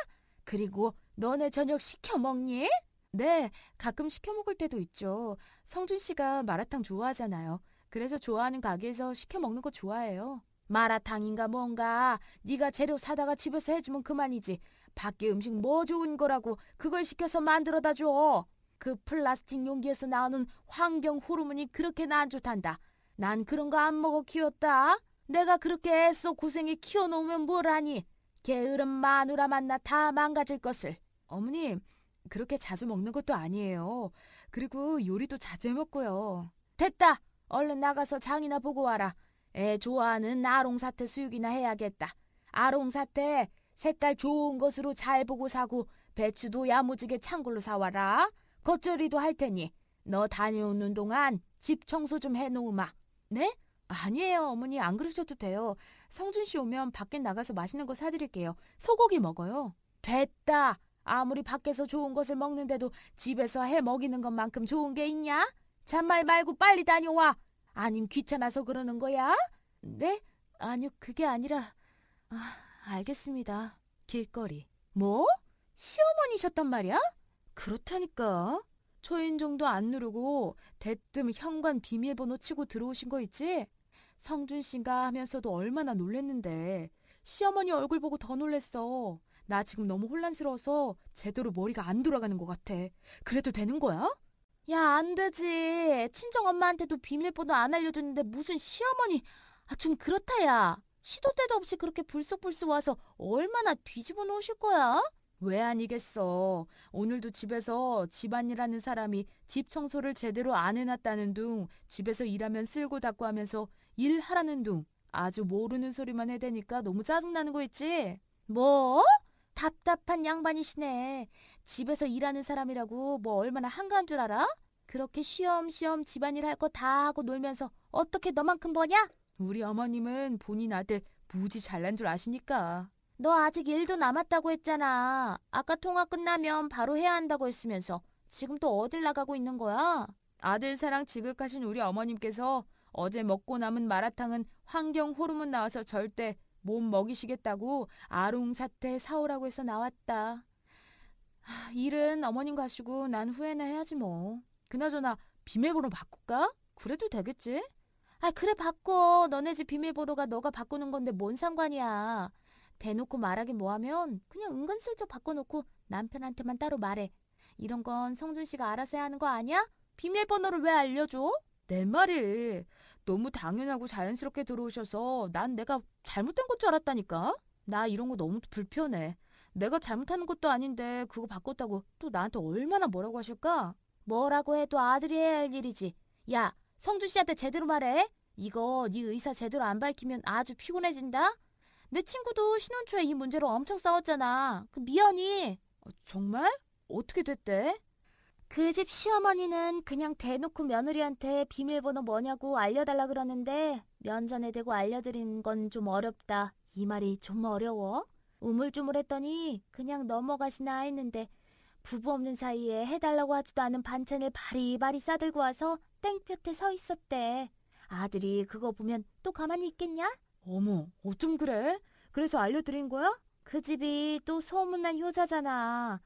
그리고 너네 저녁 시켜 먹니? 네, 가끔 시켜 먹을 때도 있죠. 성준 씨가 마라탕 좋아하잖아요. 그래서 좋아하는 가게에서 시켜 먹는 거 좋아해요. 마라탕인가 뭔가 네가 재료 사다가 집에서 해주면 그만이지. 밖에 음식 뭐 좋은 거라고 그걸 시켜서 만들어다 줘. 그 플라스틱 용기에서 나오는 환경 호르몬이 그렇게나 안 좋단다. 난 그런 거 안 먹어 키웠다. 내가 그렇게 애써 고생해 키워놓으면 뭘하니 게으름 마누라 만나 다 망가질 것을. 어머님, 그렇게 자주 먹는 것도 아니에요. 그리고 요리도 자주 해먹고요. 됐다! 얼른 나가서 장이나 보고 와라. 애 좋아하는 아롱사태 수육이나 해야겠다. 아롱사태 색깔 좋은 것으로 잘 보고 사고 배추도 야무지게 찬 걸로 사와라. 겉절이도 할 테니 너 다녀오는 동안 집 청소 좀 해놓으마. 네? 아니에요 어머니 안 그러셔도 돼요. 성준 씨 오면 밖에 나가서 맛있는 거 사드릴게요. 소고기 먹어요. 됐다. 아무리 밖에서 좋은 것을 먹는데도 집에서 해 먹이는 것만큼 좋은 게 있냐? 잔말 말고 빨리 다녀와. 아님 귀찮아서 그러는 거야? 네? 아니요 그게 아니라... 아... 알겠습니다. 길거리. 뭐? 시어머니셨단 말이야? 그렇다니까. 초인종도 안 누르고 대뜸 현관 비밀번호 치고 들어오신 거 있지? 성준 씨가 하면서도 얼마나 놀랬는데 시어머니 얼굴 보고 더 놀랬어. 나 지금 너무 혼란스러워서 제대로 머리가 안 돌아가는 것 같아. 그래도 되는 거야? 야, 안 되지. 친정 엄마한테도 비밀번호 안 알려줬는데 무슨 시어머니. 아, 좀 그렇다, 야. 시도 때도 없이 그렇게 불쑥불쑥 와서 얼마나 뒤집어 놓으실 거야? 왜 아니겠어. 오늘도 집에서 집안이라는 사람이 집 청소를 제대로 안 해놨다는 둥, 집에서 일하면 쓸고 닦고 하면서 일하라는 둥, 아주 모르는 소리만 해대니까 너무 짜증나는 거 있지? 뭐? 답답한 양반이시네. 집에서 일하는 사람이라고 뭐 얼마나 한가한 줄 알아? 그렇게 쉬엄쉬엄 집안일 할 거 다 하고 놀면서 어떻게 너만큼 버냐? 우리 어머님은 본인 아들 무지 잘난 줄 아시니까. 너 아직 일도 남았다고 했잖아. 아까 통화 끝나면 바로 해야 한다고 했으면서 지금 또 어딜 나가고 있는 거야? 아들 사랑 지극하신 우리 어머님께서 어제 먹고 남은 마라탕은 환경 호르몬 나와서 절대 못 먹이시겠다고 아롱사태 사오라고 해서 나왔다. 일은 어머님 가시고 난 후회나 해야지 뭐. 그나저나 비밀번호 바꿀까? 그래도 되겠지? 아, 그래, 바꿔. 너네 집 비밀번호가 너가 바꾸는 건데 뭔 상관이야. 대놓고 말하긴 뭐하면 그냥 은근슬쩍 바꿔놓고 남편한테만 따로 말해. 이런 건 성준 씨가 알아서 해야 하는 거 아니야? 비밀번호를 왜 알려줘? 내 말이 너무 당연하고 자연스럽게 들어오셔서 난 내가 잘못된 것 줄 알았다니까. 나 이런 거 너무 불편해. 내가 잘못하는 것도 아닌데 그거 바꿨다고 또 나한테 얼마나 뭐라고 하실까? 뭐라고 해도 아들이 해야 할 일이지. 야, 성주 씨한테 제대로 말해. 이거 네 의사 제대로 안 밝히면 아주 피곤해진다. 내 친구도 신혼 초에 이 문제로 엄청 싸웠잖아. 그 미연이. 어, 정말? 어떻게 됐대? 그 집 시어머니는 그냥 대놓고 며느리한테 비밀번호 뭐냐고 알려달라 그러는데 면전에 대고 알려드린 건 좀 어렵다. 이 말이 좀 어려워. 우물쭈물했더니 그냥 넘어가시나 했는데 부부 없는 사이에 해달라고 하지도 않은 반찬을 바리바리 싸들고 와서 땡볕에 서 있었대. 아들이 그거 보면 또 가만히 있겠냐? 어머, 어쩜 그래? 그래서 알려드린 거야? 그 집이 또 소문난 효자잖아.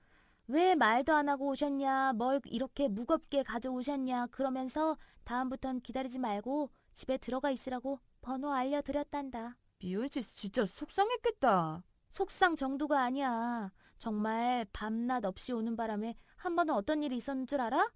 왜 말도 안 하고 오셨냐, 뭘 이렇게 무겁게 가져오셨냐, 그러면서 다음부턴 기다리지 말고 집에 들어가 있으라고 번호 알려드렸단다. 미열지 진짜 속상했겠다. 속상 정도가 아니야. 정말 밤낮 없이 오는 바람에 한 번은 어떤 일이 있었는 줄 알아?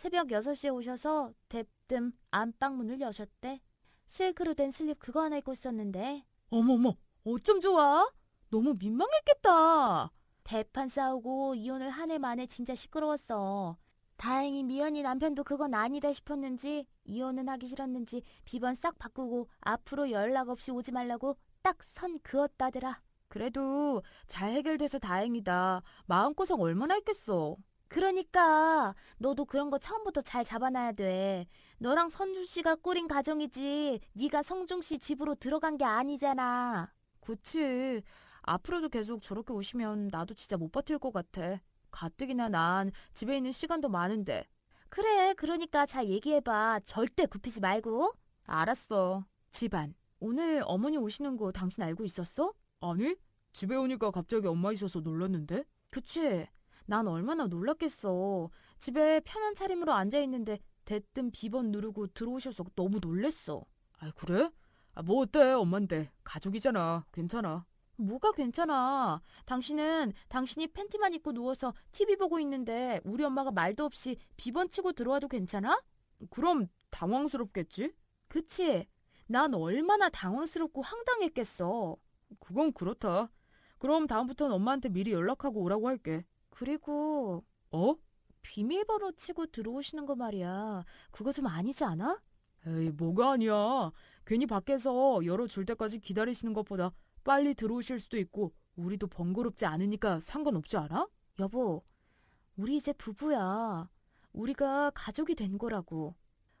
새벽 6시에 오셔서 대뜸 안방문을 여셨대. 실크로 된 슬립 그거 하나 입고 있었는데. 어머머, 어쩜 좋아? 너무 민망했겠다. 대판 싸우고 이혼을 한 해 만에 진짜 시끄러웠어. 다행히 미연이 남편도 그건 아니다 싶었는지 이혼은 하기 싫었는지 비번 싹 바꾸고 앞으로 연락 없이 오지 말라고 딱 선 그었다더라. 그래도 잘 해결돼서 다행이다. 마음고생 얼마나 했겠어. 그러니까 너도 그런 거 처음부터 잘 잡아놔야 돼. 너랑 선주 씨가 꾸린 가정이지 네가 성중 씨 집으로 들어간 게 아니잖아. 그치. 앞으로도 계속 저렇게 오시면 나도 진짜 못 버틸 것 같아. 가뜩이나 난 집에 있는 시간도 많은데. 그래, 그러니까 잘 얘기해봐. 절대 굽히지 말고. 알았어. 집안. 오늘 어머니 오시는 거 당신 알고 있었어? 아니, 집에 오니까 갑자기 엄마 있어서 놀랐는데? 그치? 난 얼마나 놀랐겠어. 집에 편한 차림으로 앉아있는데 대뜸 비번 누르고 들어오셔서 너무 놀랬어. 아 그래? 아, 뭐 어때 엄만데 가족이잖아 괜찮아. 뭐가 괜찮아. 당신은 당신이 팬티만 입고 누워서 TV 보고 있는데 우리 엄마가 말도 없이 비번 치고 들어와도 괜찮아? 그럼 당황스럽겠지? 그치. 난 얼마나 당황스럽고 황당했겠어. 그건 그렇다. 그럼 다음부턴 엄마한테 미리 연락하고 오라고 할게. 그리고 어? 비밀번호 치고 들어오시는 거 말이야. 그거 좀 아니지 않아? 에이, 뭐가 아니야. 괜히 밖에서 열어줄 때까지 기다리시는 것보다 빨리 들어오실 수도 있고 우리도 번거롭지 않으니까 상관없지 않아? 여보, 우리 이제 부부야. 우리가 가족이 된 거라고.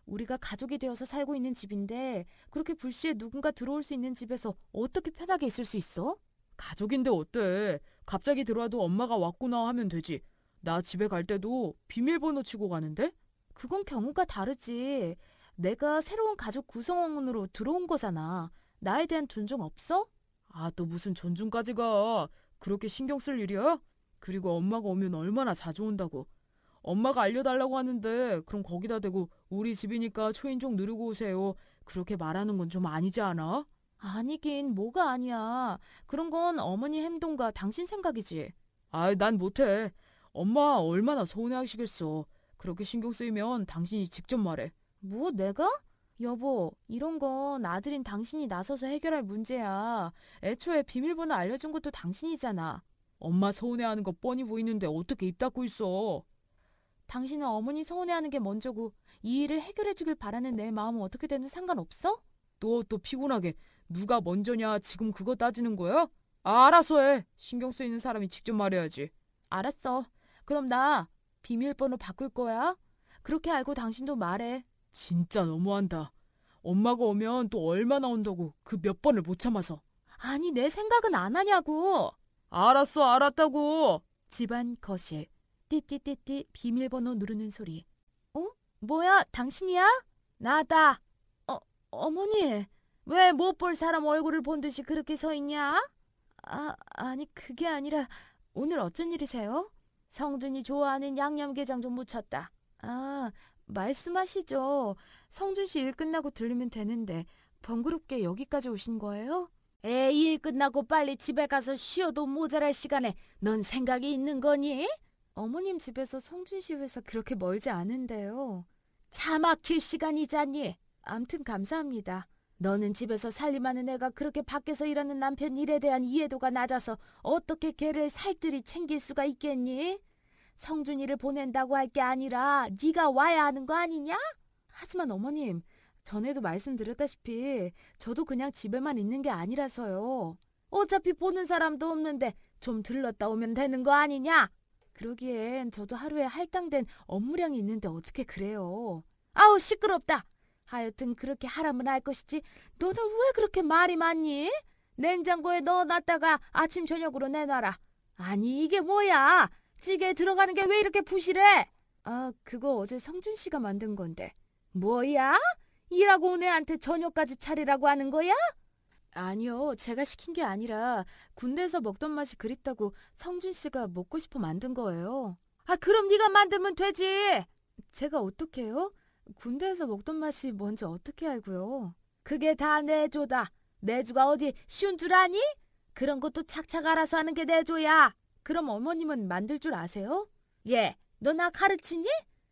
우리가 가족이 되어서 살고 있는 집인데 그렇게 불시에 누군가 들어올 수 있는 집에서 어떻게 편하게 있을 수 있어? 가족인데 어때? 갑자기 들어와도 엄마가 왔구나 하면 되지. 나 집에 갈 때도 비밀번호 치고 가는데? 그건 경우가 다르지. 내가 새로운 가족 구성원으로 들어온 거잖아. 나에 대한 존중 없어? 아, 또 무슨 존중까지 가. 그렇게 신경 쓸 일이야? 그리고 엄마가 오면 얼마나 자주 온다고. 엄마가 알려달라고 하는데 그럼 거기다 대고 우리 집이니까 초인종 누르고 오세요. 그렇게 말하는 건 좀 아니지 않아? 아니긴 뭐가 아니야. 그런 건 어머니 행동과 당신 생각이지. 아이, 난 못해. 엄마 얼마나 서운해하시겠어. 그렇게 신경 쓰이면 당신이 직접 말해. 뭐 내가? 여보, 이런 건 아들인 당신이 나서서 해결할 문제야. 애초에 비밀번호 알려준 것도 당신이잖아. 엄마 서운해하는 거 뻔히 보이는데 어떻게 입 닫고 있어? 당신은 어머니 서운해하는 게 먼저고 이 일을 해결해주길 바라는 내 마음은 어떻게 되는 상관없어? 또또 피곤하게 누가 먼저냐 지금 그거 따지는 거야? 아, 알아서 해. 신경 쓰이는 사람이 직접 말해야지. 알았어. 그럼 나 비밀번호 바꿀 거야. 그렇게 알고 당신도 말해. 진짜 너무한다. 엄마가 오면 또 얼마나 온다고 그 몇 번을 못 참아서. 아니, 내 생각은 안 하냐고. 알았어, 알았다고. 집안 거실. 띠띠띠띠 비밀번호 누르는 소리. 어? 뭐야, 당신이야? 나다. 어, 어머니. 왜못볼 사람 얼굴을 본 듯이 그렇게 서 있냐? 아, 아니 그게 아니라 오늘 어쩐 일이세요? 성준이 좋아하는 양념게장 좀 무쳤다. 아, 말씀하시죠. 성준 씨 일 끝나고 들리면 되는데 번거롭게 여기까지 오신 거예요? 에이, 일 끝나고 빨리 집에 가서 쉬어도 모자랄 시간에 넌 생각이 있는 거니? 어머님 집에서 성준 씨 회사 그렇게 멀지 않은데요. 차 막힐 시간이잖니. 암튼 감사합니다. 너는 집에서 살림하는 애가 그렇게 밖에서 일하는 남편 일에 대한 이해도가 낮아서 어떻게 걔를 살뜰히 챙길 수가 있겠니? 성준이를 보낸다고 할 게 아니라 네가 와야 하는 거 아니냐? 하지만 어머님, 전에도 말씀드렸다시피 저도 그냥 집에만 있는 게 아니라서요. 어차피 보는 사람도 없는데 좀 들렀다 오면 되는 거 아니냐? 그러기엔 저도 하루에 할당된 업무량이 있는데 어떻게 그래요? 아우 시끄럽다. 하여튼 그렇게 하라면 할 것이지 너는 왜 그렇게 말이 많니? 냉장고에 넣어놨다가 아침 저녁으로 내놔라. 아니 이게 뭐야? 찌개에 들어가는 게 왜 이렇게 부실해? 아 그거 어제 성준 씨가 만든 건데. 뭐야? 일하고 온 애한테 저녁까지 차리라고 하는 거야? 아니요, 제가 시킨 게 아니라 군대에서 먹던 맛이 그립다고 성준 씨가 먹고 싶어 만든 거예요. 아, 그럼 네가 만들면 되지. 제가 어떻게요? 군대에서 먹던 맛이 뭔지 어떻게 알고요? 그게 다 내조다. 내조가 어디 쉬운 줄 아니? 그런 것도 착착 알아서 하는 게 내조야. 그럼 어머님은 만들 줄 아세요? 예, 너 나 가르치니?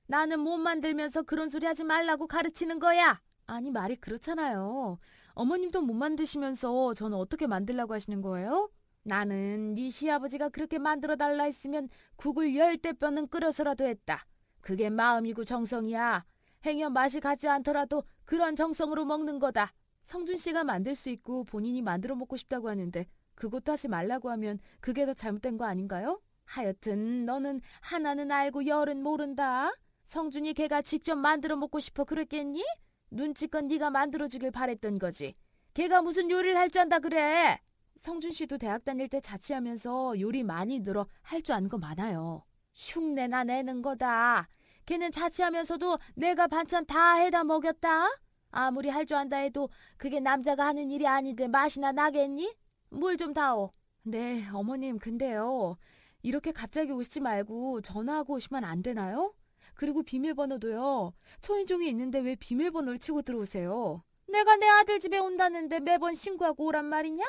나는 못 만들면서 그런 소리 하지 말라고 가르치는 거야. 아니 말이 그렇잖아요. 어머님도 못 만드시면서 저는 어떻게 만들라고 하시는 거예요? 나는 네 시아버지가 그렇게 만들어 달라 했으면 국을 열대 뼈는 끓여서라도 했다. 그게 마음이고 정성이야. 행여 맛이 같지 않더라도 그런 정성으로 먹는 거다. 성준 씨가 만들 수 있고 본인이 만들어 먹고 싶다고 하는데 그것도 하지 말라고 하면 그게 더 잘못된 거 아닌가요? 하여튼 너는 하나는 알고 열은 모른다. 성준이 걔가 직접 만들어 먹고 싶어 그랬겠니? 눈치껏 네가 만들어주길 바랬던 거지. 걔가 무슨 요리를 할 줄 안다 그래. 성준 씨도 대학 다닐 때 자취하면서 요리 많이 늘어 할 줄 아는 거 많아요. 흉내나 내는 거다. 걔는 자취하면서도 내가 반찬 다 해다 먹였다. 아무리 할 줄 안다 해도 그게 남자가 하는 일이 아닌데 맛이나 나겠니? 물 좀 다오. 네, 어머님, 근데요. 이렇게 갑자기 오시지 말고 전화하고 오시면 안 되나요? 그리고 비밀번호도요. 초인종이 있는데 왜 비밀번호를 치고 들어오세요? 내가 내 아들 집에 온다는데 매번 신고하고 오란 말이냐?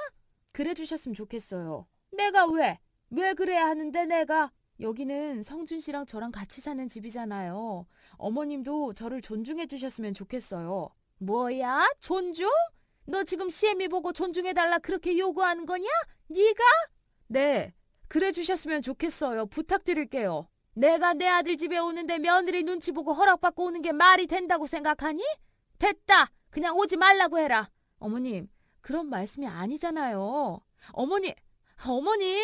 그래 주셨으면 좋겠어요. 내가 왜? 왜 그래야 하는데 내가? 여기는 성준 씨랑 저랑 같이 사는 집이잖아요. 어머님도 저를 존중해 주셨으면 좋겠어요. 뭐야? 존중? 너 지금 시애미 보고 존중해달라 그렇게 요구하는 거냐? 네가? 네. 그래 주셨으면 좋겠어요. 부탁드릴게요. 내가 내 아들 집에 오는데 며느리 눈치 보고 허락받고 오는 게 말이 된다고 생각하니? 됐다. 그냥 오지 말라고 해라. 어머님, 그런 말씀이 아니잖아요. 어머니, 어머니!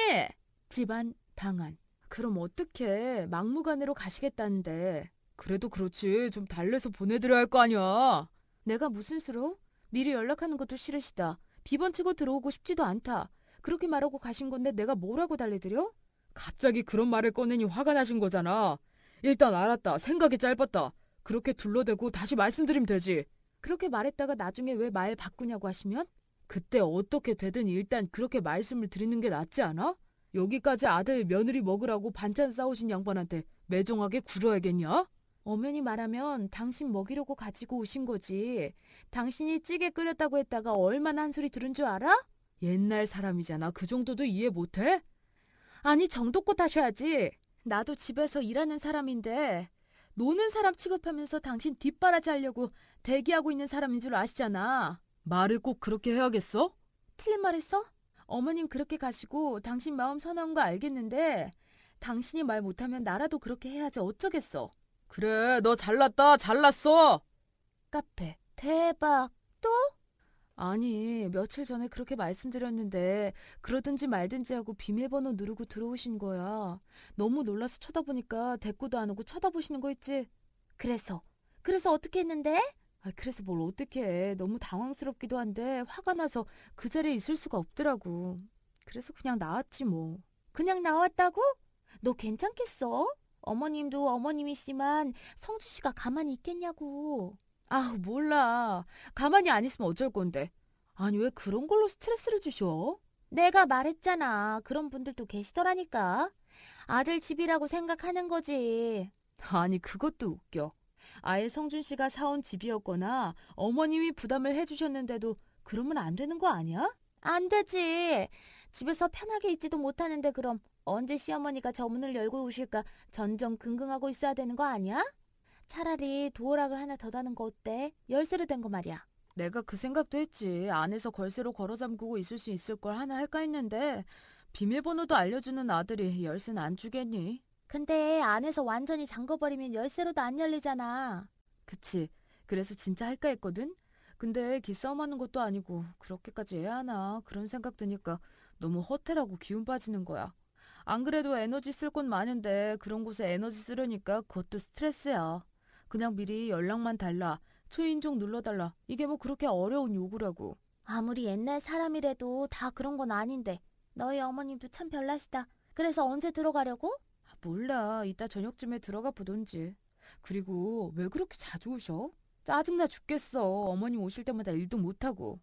집안 방안. 그럼 어떻게 막무가내로 가시겠다는데. 그래도 그렇지. 좀 달래서 보내드려야 할 거 아니야. 내가 무슨 수로? 미리 연락하는 것도 싫으시다. 비번치고 들어오고 싶지도 않다. 그렇게 말하고 가신 건데 내가 뭐라고 달래드려? 갑자기 그런 말을 꺼내니 화가 나신 거잖아. 일단 알았다. 생각이 짧았다. 그렇게 둘러대고 다시 말씀드리면 되지. 그렇게 말했다가 나중에 왜 말 바꾸냐고 하시면? 그때 어떻게 되든 일단 그렇게 말씀을 드리는 게 낫지 않아? 여기까지 아들 며느리 먹으라고 반찬 싸오신 양반한테 매정하게 굴어야겠냐? 어머니 말하면 당신 먹이려고 가지고 오신 거지. 당신이 찌개 끓였다고 했다가 얼마나 한 소리 들은 줄 알아? 옛날 사람이잖아. 그 정도도 이해 못해? 아니 정도껏 하셔야지. 나도 집에서 일하는 사람인데 노는 사람 취급하면서 당신 뒷바라지 하려고 대기하고 있는 사람인 줄 아시잖아. 말을 꼭 그렇게 해야겠어? 틀린 말 했어? 어머님 그렇게 가시고 당신 마음 선한 거 알겠는데 당신이 말 못하면 나라도 그렇게 해야지 어쩌겠어. 그래, 너 잘났다, 잘났어. 카페. 대박. 또? 아니, 며칠 전에 그렇게 말씀드렸는데 그러든지 말든지 하고 비밀번호 누르고 들어오신 거야. 너무 놀라서 쳐다보니까 대꾸도 안 오고 쳐다보시는 거 있지. 그래서, 그래서 어떻게 했는데? 아, 그래서 뭘 어떻게 해. 너무 당황스럽기도 한데 화가 나서 그 자리에 있을 수가 없더라고. 그래서 그냥 나왔지 뭐. 그냥 나왔다고? 너 괜찮겠어? 어머님도 어머님이시만 성주 씨가 가만히 있겠냐고. 아, 몰라. 가만히 안 있으면 어쩔 건데. 아니, 왜 그런 걸로 스트레스를 주셔? 내가 말했잖아. 그런 분들도 계시더라니까. 아들 집이라고 생각하는 거지. 아니, 그것도 웃겨. 아예 성준 씨가 사온 집이었거나 어머님이 부담을 해주셨는데도 그러면 안 되는 거 아니야? 안 되지. 집에서 편하게 있지도 못하는데 그럼 언제 시어머니가 저 문을 열고 오실까 전전긍긍하고 있어야 되는 거 아니야? 차라리 도어락을 하나 더 다는 거 어때? 열쇠로 된 거 말이야. 내가 그 생각도 했지. 안에서 걸쇠로 걸어 잠그고 있을 수 있을 걸 하나 할까 했는데 비밀번호도 알려주는 아들이 열쇠는 안 주겠니? 근데 안에서 완전히 잠궈버리면 열쇠로도 안 열리잖아. 그치. 그래서 진짜 할까 했거든? 근데 기싸움하는 것도 아니고 그렇게까지 해야 하나 그런 생각 드니까 너무 허탈하고 기운 빠지는 거야. 안 그래도 에너지 쓸 곳 많은데 그런 곳에 에너지 쓰려니까 그것도 스트레스야. 그냥 미리 연락만 달라. 초인종 눌러달라. 이게 뭐 그렇게 어려운 요구라고. 아무리 옛날 사람이라도 다 그런 건 아닌데. 너희 어머님도 참 별나시다. 그래서 언제 들어가려고? 몰라. 이따 저녁쯤에 들어가 보던지. 그리고 왜 그렇게 자주 오셔? 짜증나 죽겠어. 어머님 오실 때마다 일도 못하고.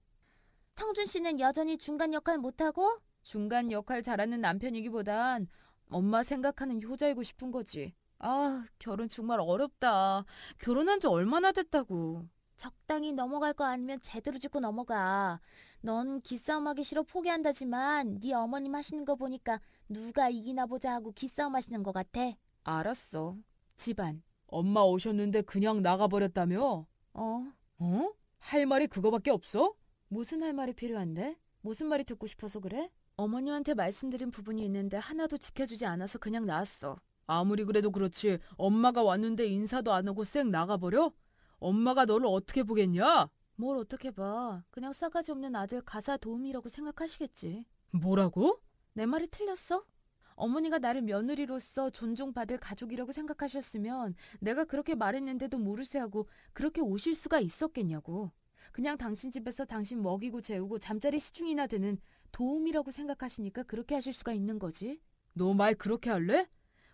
성준 씨는 여전히 중간 역할 못하고? 중간 역할 잘하는 남편이기보단 엄마 생각하는 효자이고 싶은 거지. 아, 결혼 정말 어렵다. 결혼한 지 얼마나 됐다고. 적당히 넘어갈 거 아니면 제대로 짚고 넘어가. 넌 기싸움하기 싫어 포기한다지만 네 어머님 하시는 거 보니까 누가 이기나 보자 하고 기싸움 하시는 것 같아. 알았어. 집안. 엄마 오셨는데 그냥 나가버렸다며? 어? 어? 할 말이 그거밖에 없어? 무슨 할 말이 필요한데? 무슨 말이 듣고 싶어서 그래? 어머니한테 말씀드린 부분이 있는데 하나도 지켜주지 않아서 그냥 나왔어. 아무리 그래도 그렇지 엄마가 왔는데 인사도 안 하고 쌩 나가버려? 엄마가 너를 어떻게 보겠냐? 뭘 어떻게 봐. 그냥 싸가지 없는 아들 가사 도우미라고 생각하시겠지. 뭐라고? 내 말이 틀렸어? 어머니가 나를 며느리로서 존중받을 가족이라고 생각하셨으면 내가 그렇게 말했는데도 모르쇠하고 그렇게 오실 수가 있었겠냐고. 그냥 당신 집에서 당신 먹이고 재우고 잠자리 시중이나 되는 도움이라고 생각하시니까 그렇게 하실 수가 있는 거지. 너 말 그렇게 할래?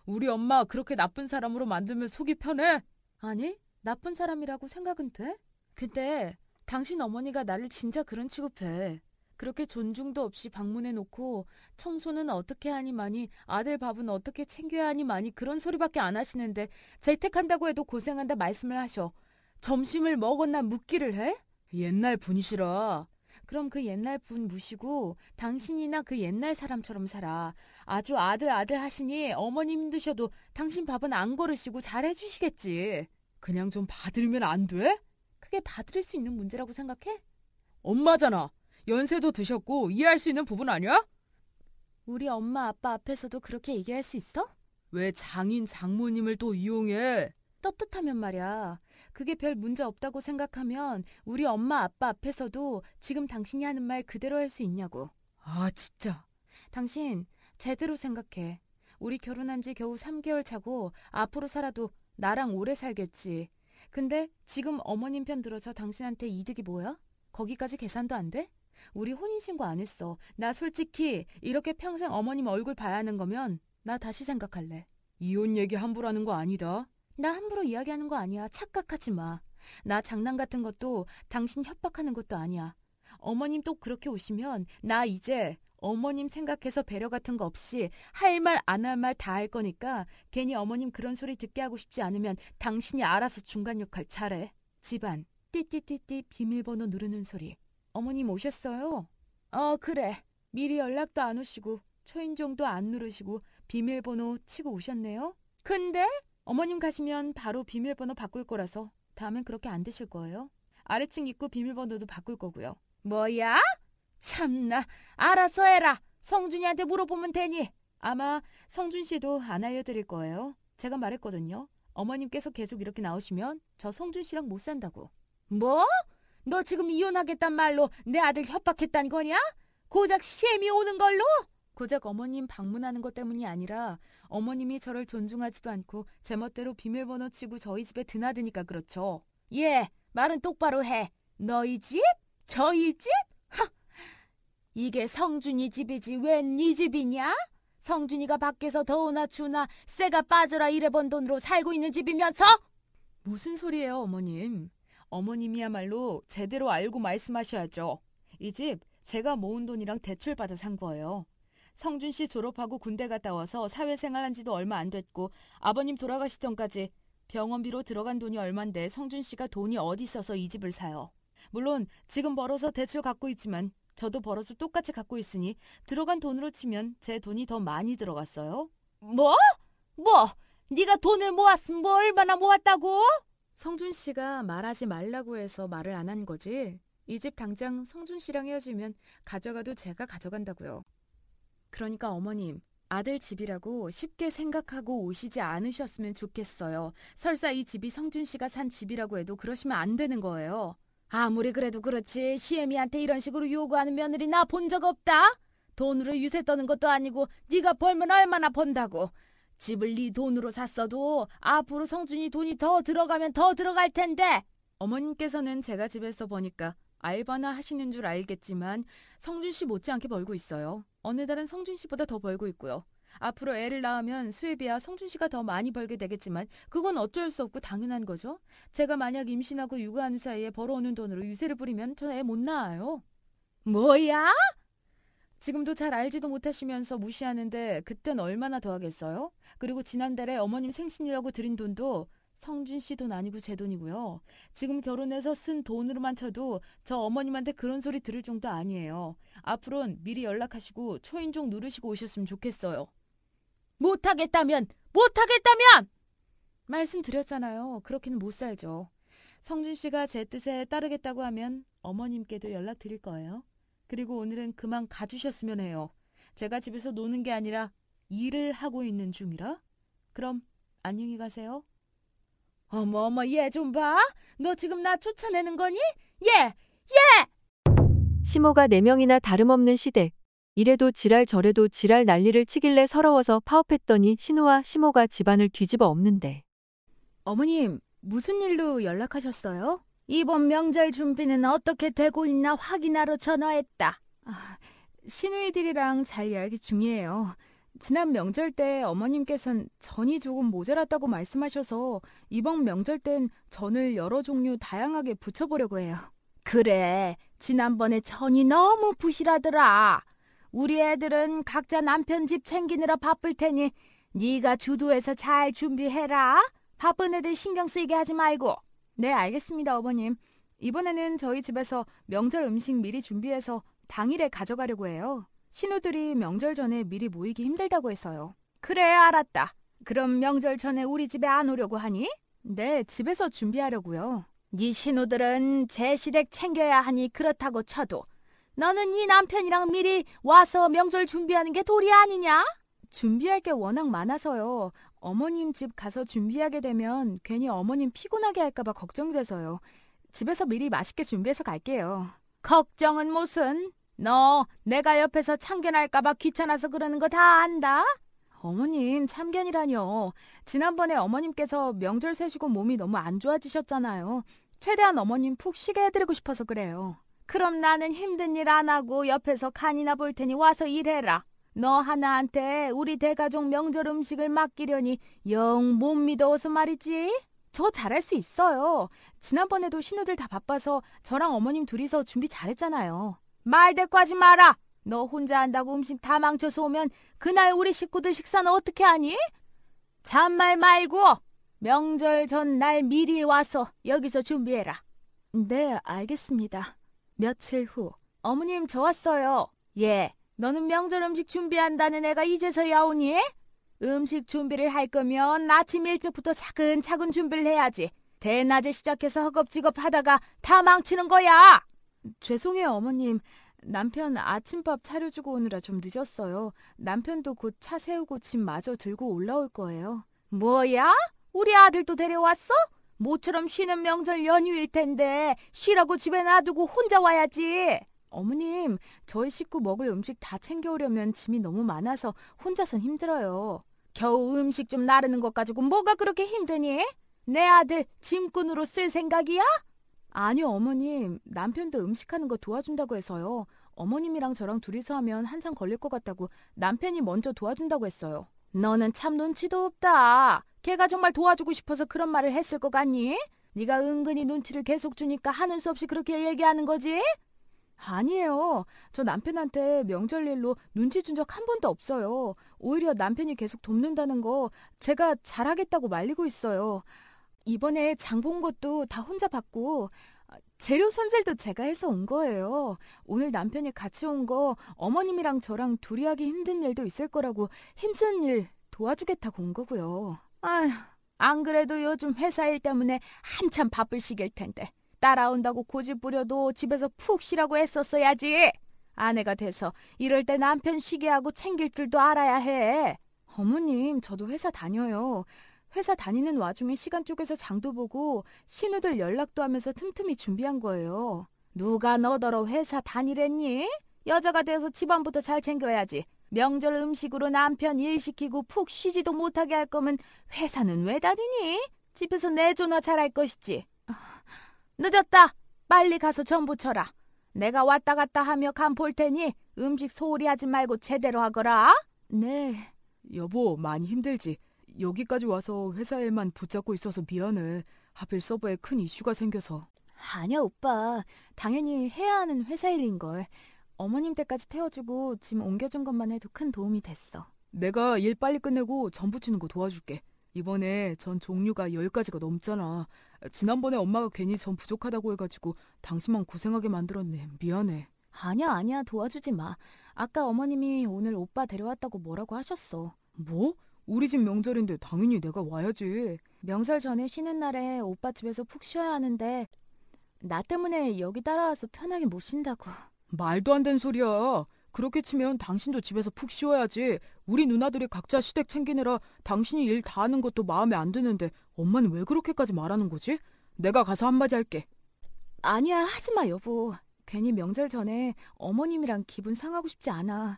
우리 엄마 그렇게 나쁜 사람으로 만들면 속이 편해? 아니, 나쁜 사람이라고 생각은 돼? 근데 당신 어머니가 나를 진짜 그런 취급해. 그렇게 존중도 없이 방문해놓고 청소는 어떻게 하니마니 아들 밥은 어떻게 챙겨야 하니마니 그런 소리밖에 안 하시는데 재택한다고 해도 고생한다 말씀을 하셔. 점심을 먹었나 묻기를 해? 옛날 분이시라. 그럼 그 옛날 분 무시고 당신이나 그 옛날 사람처럼 살아. 아주 아들 아들 하시니 어머님 힘드셔도 당신 밥은 안 거르시고 잘해주시겠지. 그냥 좀 봐드리면 안 돼? 그게 봐드릴 수 있는 문제라고 생각해? 엄마잖아. 연세도 드셨고 이해할 수 있는 부분 아니야? 우리 엄마 아빠 앞에서도 그렇게 얘기할 수 있어? 왜 장인 장모님을 또 이용해? 떳떳하면 말이야. 그게 별 문제 없다고 생각하면 우리 엄마 아빠 앞에서도 지금 당신이 하는 말 그대로 할 수 있냐고. 아, 진짜. 당신 제대로 생각해. 우리 결혼한 지 겨우 3개월 차고 앞으로 살아도 나랑 오래 살겠지. 근데 지금 어머님 편 들어서 당신한테 이득이 뭐야? 거기까지 계산도 안 돼? 우리 혼인신고 안 했어. 나 솔직히 이렇게 평생 어머님 얼굴 봐야 하는 거면 나 다시 생각할래. 이혼 얘기 함부로 하는 거 아니다. 나 함부로 이야기하는 거 아니야. 착각하지 마. 나 장난 같은 것도 당신 협박하는 것도 아니야. 어머님 또 그렇게 오시면 나 이제 어머님 생각해서 배려 같은 거 없이 할 말 안 할 말 다 할 거니까 괜히 어머님 그런 소리 듣게 하고 싶지 않으면 당신이 알아서 중간 역할 잘해. 집안 띠띠띠띠 비밀번호 누르는 소리. 어머님 오셨어요? 어, 그래. 미리 연락도 안 오시고 초인종도 안 누르시고 비밀번호 치고 오셨네요. 근데 어머님 가시면 바로 비밀번호 바꿀 거라서 다음엔 그렇게 안 되실 거예요. 아래층 입구 비밀번호도 바꿀 거고요. 뭐야? 참나. 알아서 해라. 성준이한테 물어보면 되니. 아마 성준 씨도 안 알려드릴 거예요. 제가 말했거든요. 어머님께서 계속 이렇게 나오시면 저 성준 씨랑 못 산다고. 뭐? 너 지금 이혼하겠단 말로 내 아들 협박했단 거냐? 고작 시험이 오는 걸로? 고작 어머님 방문하는 것 때문이 아니라 어머님이 저를 존중하지도 않고 제멋대로 비밀번호 치고 저희 집에 드나드니까 그렇죠. 예, 말은 똑바로 해. 너희 집? 저희 집? 하! 이게 성준이 집이지 웬이 집이냐? 성준이가 밖에서 더우나 추나 쇠가 빠져라 이래번 돈으로 살고 있는 집이면서? 무슨 소리예요, 어머님? 어머님이야말로 제대로 알고 말씀하셔야죠. 이 집 제가 모은 돈이랑 대출받아 산 거예요. 성준 씨 졸업하고 군대 갔다 와서 사회생활 한 지도 얼마 안 됐고 아버님 돌아가시 전까지 병원비로 들어간 돈이 얼만데 성준 씨가 돈이 어디 있어서 이 집을 사요. 물론 지금 벌어서 대출 갖고 있지만 저도 벌어서 똑같이 갖고 있으니 들어간 돈으로 치면 제 돈이 더 많이 들어갔어요. 뭐? 뭐? 네가 돈을 모았음 뭐 얼마나 모았다고? 성준 씨가 말하지 말라고 해서 말을 안 한 거지. 이 집 당장 성준 씨랑 헤어지면 가져가도 제가 가져간다고요. 그러니까 어머님, 아들 집이라고 쉽게 생각하고 오시지 않으셨으면 좋겠어요. 설사 이 집이 성준 씨가 산 집이라고 해도 그러시면 안 되는 거예요. 아무리 그래도 그렇지 시애미한테 이런 식으로 요구하는 며느리 나 본 적 없다. 돈으로 유세 떠는 것도 아니고 네가 벌면 얼마나 번다고. 집을 네 돈으로 샀어도 앞으로 성준이 돈이 더 들어가면 더 들어갈 텐데. 어머님께서는 제가 집에서 보니까 알바나 하시는 줄 알겠지만 성준 씨 못지않게 벌고 있어요. 어느 달은 성준 씨보다 더 벌고 있고요. 앞으로 애를 낳으면 수혜비야 성준 씨가 더 많이 벌게 되겠지만 그건 어쩔 수 없고 당연한 거죠. 제가 만약 임신하고 육아하는 그 사이에 벌어오는 돈으로 유세를 부리면 저 애 못 낳아요. 뭐야? 지금도 잘 알지도 못하시면서 무시하는데 그땐 얼마나 더 하겠어요? 그리고 지난달에 어머님 생신이라고 드린 돈도 성준 씨 돈 아니고 제 돈이고요. 지금 결혼해서 쓴 돈으로만 쳐도 저 어머님한테 그런 소리 들을 정도 아니에요. 앞으론 미리 연락하시고 초인종 누르시고 오셨으면 좋겠어요. 못하겠다면! 못하겠다면! 말씀드렸잖아요. 그렇게는 못 살죠. 성준 씨가 제 뜻에 따르겠다고 하면 어머님께도 연락드릴 거예요. 그리고 오늘은 그만 가주셨으면 해요. 제가 집에서 노는 게 아니라 일을 하고 있는 중이라. 그럼 안녕히 가세요. 어머 어머 얘 좀 봐. 너 지금 나 쫓아내는 거니? 얘! 얘! 시모가 네명이나 다름없는 시댁. 이래도 지랄 저래도 지랄 난리를 치길래 서러워서 파업했더니 신우와 시모가 집안을 뒤집어 엎는데. 어머님, 무슨 일로 연락하셨어요? 이번 명절 준비는 어떻게 되고 있나 확인하러 전화했다. 아, 신우이들이랑잘 이야기 중이에요. 지난 명절 때 어머님께선 전이 조금 모자랐다고 말씀하셔서 이번 명절 땐 전을 여러 종류 다양하게 부쳐보려고 해요. 그래, 지난번에 전이 너무 부실하더라. 우리 애들은 각자 남편 집 챙기느라 바쁠 테니 네가 주도해서 잘 준비해라. 바쁜 애들 신경 쓰이게 하지 말고. 네, 알겠습니다, 어머님. 이번에는 저희 집에서 명절 음식 미리 준비해서 당일에 가져가려고 해요. 신우들이 명절 전에 미리 모이기 힘들다고 해서요. 그래, 알았다. 그럼 명절 전에 우리 집에 안 오려고 하니? 네, 집에서 준비하려고요. 네 신우들은 제 시댁 챙겨야 하니 그렇다고 쳐도 너는 네 남편이랑 미리 와서 명절 준비하는 게 도리 아니냐? 준비할 게 워낙 많아서요. 어머님 집 가서 준비하게 되면 괜히 어머님 피곤하게 할까봐 걱정돼서요. 집에서 미리 맛있게 준비해서 갈게요. 걱정은 무슨? 너 내가 옆에서 참견할까봐 귀찮아서 그러는 거 다 안다? 어머님 참견이라뇨. 지난번에 어머님께서 명절 세시고 몸이 너무 안 좋아지셨잖아요. 최대한 어머님 푹 쉬게 해드리고 싶어서 그래요. 그럼 나는 힘든 일 안 하고 옆에서 간이나 볼 테니 와서 일해라. 너 하나한테 우리 대가족 명절 음식을 맡기려니 영 못 믿어서 말이지. 저 잘할 수 있어요. 지난번에도 신우들 다 바빠서 저랑 어머님 둘이서 준비 잘했잖아요. 말 대꾸하지 마라. 너 혼자 한다고 음식 다 망쳐서 오면 그날 우리 식구들 식사는 어떻게 하니? 잔말 말고 명절 전날 미리 와서 여기서 준비해라. 네, 알겠습니다. 며칠 후 어머님 저 왔어요. 예, 너는 명절 음식 준비한다는 애가 이제서야 오니? 음식 준비를 할 거면 아침 일찍부터 차근차근 준비를 해야지. 대낮에 시작해서 허겁지겁 하다가 다 망치는 거야. 죄송해요, 어머님. 남편 아침밥 차려주고 오느라 좀 늦었어요. 남편도 곧 차 세우고 짐 마저 들고 올라올 거예요. 뭐야? 우리 아들도 데려왔어? 모처럼 쉬는 명절 연휴일 텐데 쉬라고 집에 놔두고 혼자 와야지. 어머님, 저희 식구 먹을 음식 다 챙겨오려면 짐이 너무 많아서 혼자선 힘들어요. 겨우 음식 좀 나르는 것 가지고 뭐가 그렇게 힘드니? 내 아들 짐꾼으로 쓸 생각이야? 아니요, 어머님. 남편도 음식하는 거 도와준다고 해서요. 어머님이랑 저랑 둘이서 하면 한참 걸릴 것 같다고 남편이 먼저 도와준다고 했어요. 너는 참 눈치도 없다. 걔가 정말 도와주고 싶어서 그런 말을 했을 것 같니? 네가 은근히 눈치를 계속 주니까 하는 수 없이 그렇게 얘기하는 거지? 아니에요. 저 남편한테 명절일로 눈치 준 적 한 번도 없어요. 오히려 남편이 계속 돕는다는 거 제가 잘하겠다고 말리고 있어요. 이번에 장 본 것도 다 혼자 받고 재료 손질도 제가 해서 온 거예요. 오늘 남편이 같이 온 거 어머님이랑 저랑 둘이 하기 힘든 일도 있을 거라고 힘쓴 일 도와주겠다고 온 거고요. 아휴, 안 그래도 요즘 회사 일 때문에 한참 바쁘시길 텐데 따라온다고 고집부려도 집에서 푹 쉬라고 했었어야지. 아내가 돼서 이럴 때 남편 쉬게 하고 챙길 줄도 알아야 해. 어머님, 저도 회사 다녀요. 회사 다니는 와중에 시간 쪼개서 장도 보고 신우들 연락도 하면서 틈틈이 준비한 거예요. 누가 너더러 회사 다니랬니? 여자가 돼서 집안부터 잘 챙겨야지. 명절 음식으로 남편 일 시키고 푹 쉬지도 못하게 할 거면 회사는 왜 다니니? 집에서 내조나 잘할 것이지. 늦었다. 빨리 가서 전부 쳐라. 내가 왔다 갔다 하며 간 볼 테니 음식 소홀히 하지 말고 제대로 하거라. 네. 여보, 많이 힘들지. 여기까지 와서 회사 일만 붙잡고 있어서 미안해. 하필 서버에 큰 이슈가 생겨서. 아니야, 오빠. 당연히 해야 하는 회사 일인걸. 어머님 때까지 태워주고 짐 옮겨준 것만 해도 큰 도움이 됐어. 내가 일 빨리 끝내고 전 부치는 거 도와줄게. 이번에 전 종류가 10가지가 넘잖아. 지난번에 엄마가 괜히 전 부족하다고 해가지고 당신만 고생하게 만들었네. 미안해. 아니야, 아니야. 도와주지 마. 아까 어머님이 오늘 오빠 데려왔다고 뭐라고 하셨어. 뭐? 우리 집 명절인데 당연히 내가 와야지. 명절 전에 쉬는 날에 오빠 집에서 푹 쉬어야 하는데 나 때문에 여기 따라와서 편하게 못 쉰다고. 말도 안 되는 소리야. 그렇게 치면 당신도 집에서 푹 쉬어야지. 우리 누나들이 각자 시댁 챙기느라 당신이 일 다 하는 것도 마음에 안 드는데 엄마는 왜 그렇게까지 말하는 거지? 내가 가서 한마디 할게. 아니야, 하지 마, 여보. 괜히 명절 전에 어머님이랑 기분 상하고 싶지 않아.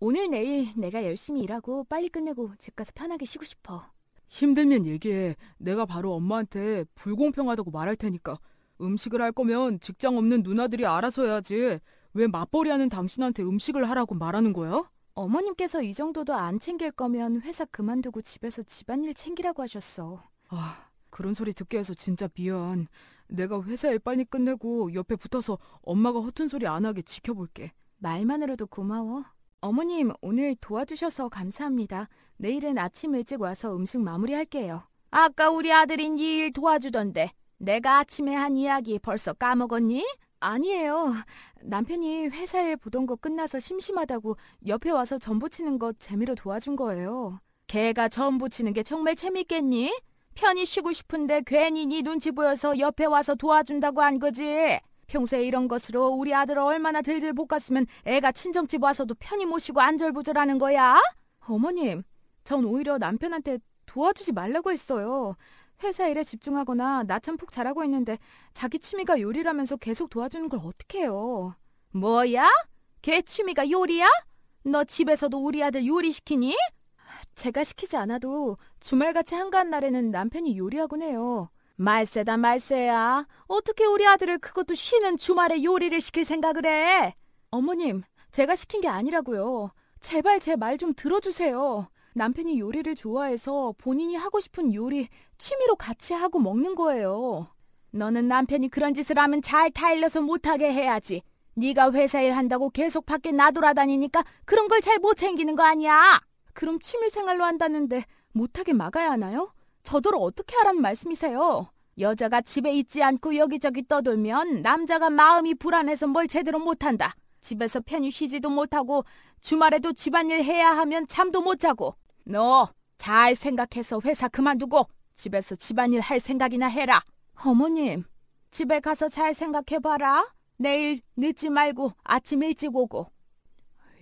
오늘 내일 내가 열심히 일하고 빨리 끝내고 집 가서 편하게 쉬고 싶어. 힘들면 얘기해. 내가 바로 엄마한테 불공평하다고 말할 테니까. 음식을 할 거면 직장 없는 누나들이 알아서 해야지. 왜 맞벌이하는 당신한테 음식을 하라고 말하는 거야? 어머님께서 이 정도도 안 챙길 거면 회사 그만두고 집에서 집안일 챙기라고 하셨어. 아, 그런 소리 듣게 해서 진짜 미안. 내가 회사 일 빨리 끝내고 옆에 붙어서 엄마가 허튼 소리 안 하게 지켜볼게. 말만으로도 고마워. 어머님, 오늘 도와주셔서 감사합니다. 내일은 아침 일찍 와서 음식 마무리할게요. 아까 우리 아들인 이 일 도와주던데. 내가 아침에 한 이야기 벌써 까먹었니? 아니에요. 남편이 회사에 보던 거 끝나서 심심하다고 옆에 와서 전 부치는 거 재미로 도와준 거예요. 걔가 전 부치는 게 정말 재밌겠니? 편히 쉬고 싶은데 괜히 네 눈치 보여서 옆에 와서 도와준다고 한 거지. 평소에 이런 것으로 우리 아들 얼마나 들들 볶았으면 애가 친정집 와서도 편히 모시고 안절부절하는 거야? 어머님, 전 오히려 남편한테 도와주지 말라고 했어요. 회사 일에 집중하거나 나참푹자라고했는데 자기 취미가 요리라면서 계속 도와주는 걸 어떻게 해요? 뭐야? 걔 취미가 요리야? 너 집에서도 우리 아들 요리시키니? 제가 시키지 않아도 주말같이 한가한 날에는 남편이 요리하곤 해요. 말세다 말세야. 어떻게 우리 아들을 그것도 쉬는 주말에 요리를 시킬 생각을 해? 어머님, 제가 시킨 게 아니라고요. 제발 제 말 좀 들어주세요. 남편이 요리를 좋아해서 본인이 하고 싶은 요리 취미로 같이 하고 먹는 거예요. 너는 남편이 그런 짓을 하면 잘 타일러서 못하게 해야지. 네가 회사 일 한다고 계속 밖에 나돌아다니니까 그런 걸 잘 못 챙기는 거 아니야. 그럼 취미생활로 한다는데 못하게 막아야 하나요? 저더러 어떻게 하라는 말씀이세요? 여자가 집에 있지 않고 여기저기 떠돌면 남자가 마음이 불안해서 뭘 제대로 못한다. 집에서 편히 쉬지도 못하고 주말에도 집안일 해야 하면 잠도 못 자고 너 잘 생각해서 회사 그만두고 집에서 집안일 할 생각이나 해라. 어머님, 집에 가서 잘 생각해봐라. 내일 늦지 말고 아침 일찍 오고.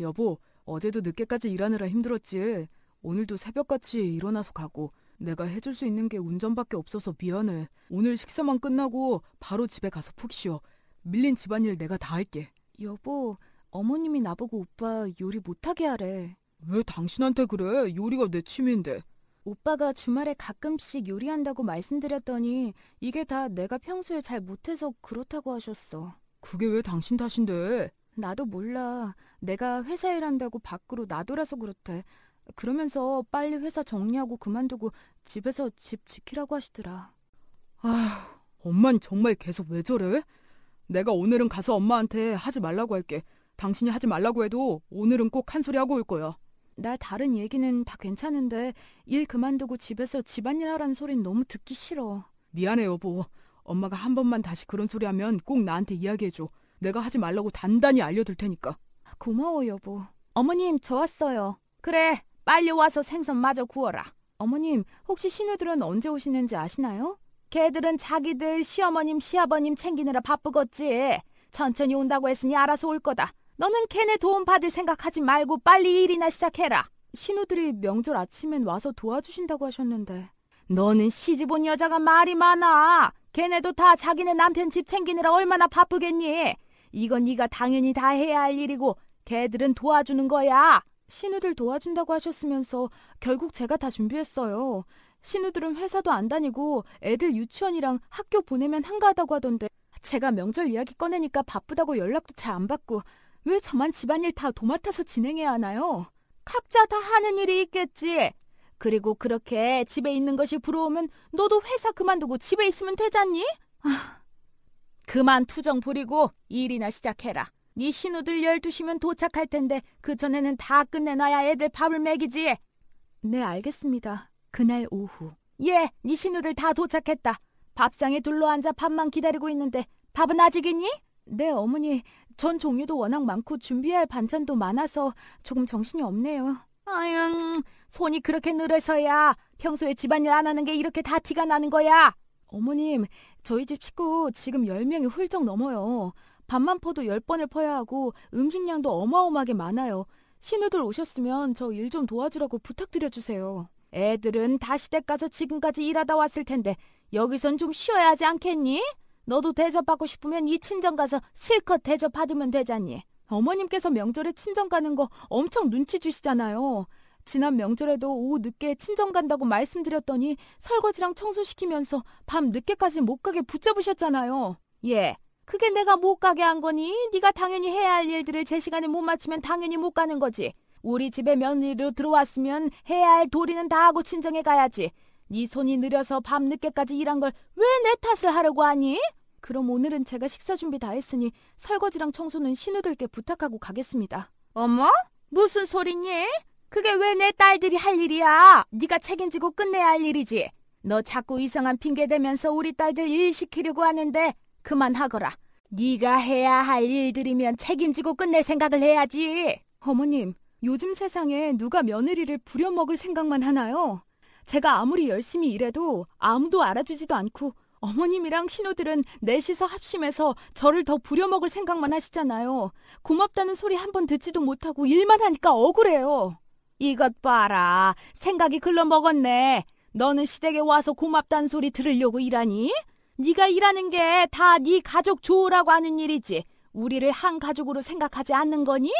여보, 어제도 늦게까지 일하느라 힘들었지. 오늘도 새벽같이 일어나서 가고 내가 해줄 수 있는 게 운전밖에 없어서 미안해. 오늘 식사만 끝나고 바로 집에 가서 푹 쉬어. 밀린 집안일 내가 다 할게. 여보, 어머님이 나보고 오빠 요리 못하게 하래. 왜 당신한테 그래? 요리가 내 취미인데. 오빠가 주말에 가끔씩 요리한다고 말씀드렸더니 이게 다 내가 평소에 잘 못해서 그렇다고 하셨어. 그게 왜 당신 탓인데? 나도 몰라. 내가 회사 일한다고 밖으로 나돌아서 그렇대. 그러면서 빨리 회사 정리하고 그만두고 집에서 집 지키라고 하시더라. 아, 엄만 정말 계속 왜 저래? 내가 오늘은 가서 엄마한테 하지 말라고 할게. 당신이 하지 말라고 해도 오늘은 꼭 한 소리 하고 올 거야. 나 다른 얘기는 다 괜찮은데 일 그만두고 집에서 집안일 하라는 소린 너무 듣기 싫어. 미안해 여보. 엄마가 한 번만 다시 그런 소리 하면 꼭 나한테 이야기해줘. 내가 하지 말라고 단단히 알려둘 테니까. 고마워 여보. 어머님 저 왔어요. 그래 빨리 와서 생선 마저 구워라. 어머님 혹시 신우들은 언제 오시는지 아시나요? 걔들은 자기들 시어머님, 시아버님 챙기느라 바쁘겠지. 천천히 온다고 했으니 알아서 올 거다. 너는 걔네 도움 받을 생각하지 말고 빨리 일이나 시작해라. 신우들이 명절 아침엔 와서 도와주신다고 하셨는데. 너는 시집 온 여자가 말이 많아. 걔네도 다 자기네 남편 집 챙기느라 얼마나 바쁘겠니? 이건 네가 당연히 다 해야 할 일이고 걔들은 도와주는 거야. 신우들 도와준다고 하셨으면서 결국 제가 다 준비했어요. 신우들은 회사도 안 다니고 애들 유치원이랑 학교 보내면 한가하다고 하던데 제가 명절 이야기 꺼내니까 바쁘다고 연락도 잘 안 받고 왜 저만 집안일 다 도맡아서 진행해야 하나요? 각자 다 하는 일이 있겠지. 그리고 그렇게 집에 있는 것이 부러우면 너도 회사 그만두고 집에 있으면 되잖니? 아, 그만 투정 부리고 일이나 시작해라. 네 신우들 12시면 도착할 텐데 그전에는 다 끝내놔야 애들 밥을 먹이지. 네, 알겠습니다. 그날 오후 예, 네 신우들 다 도착했다. 밥상에 둘러앉아 밥만 기다리고 있는데 밥은 아직 있니? 네, 어머니. 전 종류도 워낙 많고 준비할 반찬도 많아서 조금 정신이 없네요. 아유, 손이 그렇게 늘어서야 평소에 집안일 안 하는 게 이렇게 다 티가 나는 거야. 어머님, 저희 집 식구 지금 열명이 훌쩍 넘어요. 밥만 퍼도 열번을 퍼야 하고 음식량도 어마어마하게 많아요. 신우들 오셨으면 저 일 좀 도와주라고 부탁드려 주세요. 애들은 다 시댁 가서 지금까지 일하다 왔을 텐데 여기선 좀 쉬어야 하지 않겠니? 너도 대접받고 싶으면 이 친정 가서 실컷 대접받으면 되잖니. 어머님께서 명절에 친정 가는 거 엄청 눈치 주시잖아요. 지난 명절에도 오후 늦게 친정 간다고 말씀드렸더니 설거지랑 청소시키면서 밤 늦게까지 못 가게 붙잡으셨잖아요. 예. 그게 내가 못 가게 한 거니 네가 당연히 해야 할 일들을 제 시간에 못 마치면 당연히 못 가는 거지. 우리 집에 며느리로 들어왔으면 해야 할 도리는 다 하고 친정에 가야지. 네 손이 느려서 밤늦게까지 일한 걸 왜 내 탓을 하려고 하니? 그럼 오늘은 제가 식사 준비 다 했으니 설거지랑 청소는 신우들께 부탁하고 가겠습니다. 어머? 무슨 소리니? 그게 왜 내 딸들이 할 일이야? 네가 책임지고 끝내야 할 일이지. 너 자꾸 이상한 핑계 대면서 우리 딸들 일 시키려고 하는데 그만하거라. 네가 해야 할 일들이면 책임지고 끝낼 생각을 해야지. 어머님, 요즘 세상에 누가 며느리를 부려먹을 생각만 하나요? 제가 아무리 열심히 일해도 아무도 알아주지도 않고 어머님이랑 신우들은 넷이서 합심해서 저를 더 부려먹을 생각만 하시잖아요. 고맙다는 소리 한 번 듣지도 못하고 일만 하니까 억울해요. 이것 봐라. 생각이 글러먹었네. 너는 시댁에 와서 고맙다는 소리 들으려고 일하니? 네가 일하는 게 다 네 가족 좋으라고 하는 일이지. 우리를 한 가족으로 생각하지 않는 거니?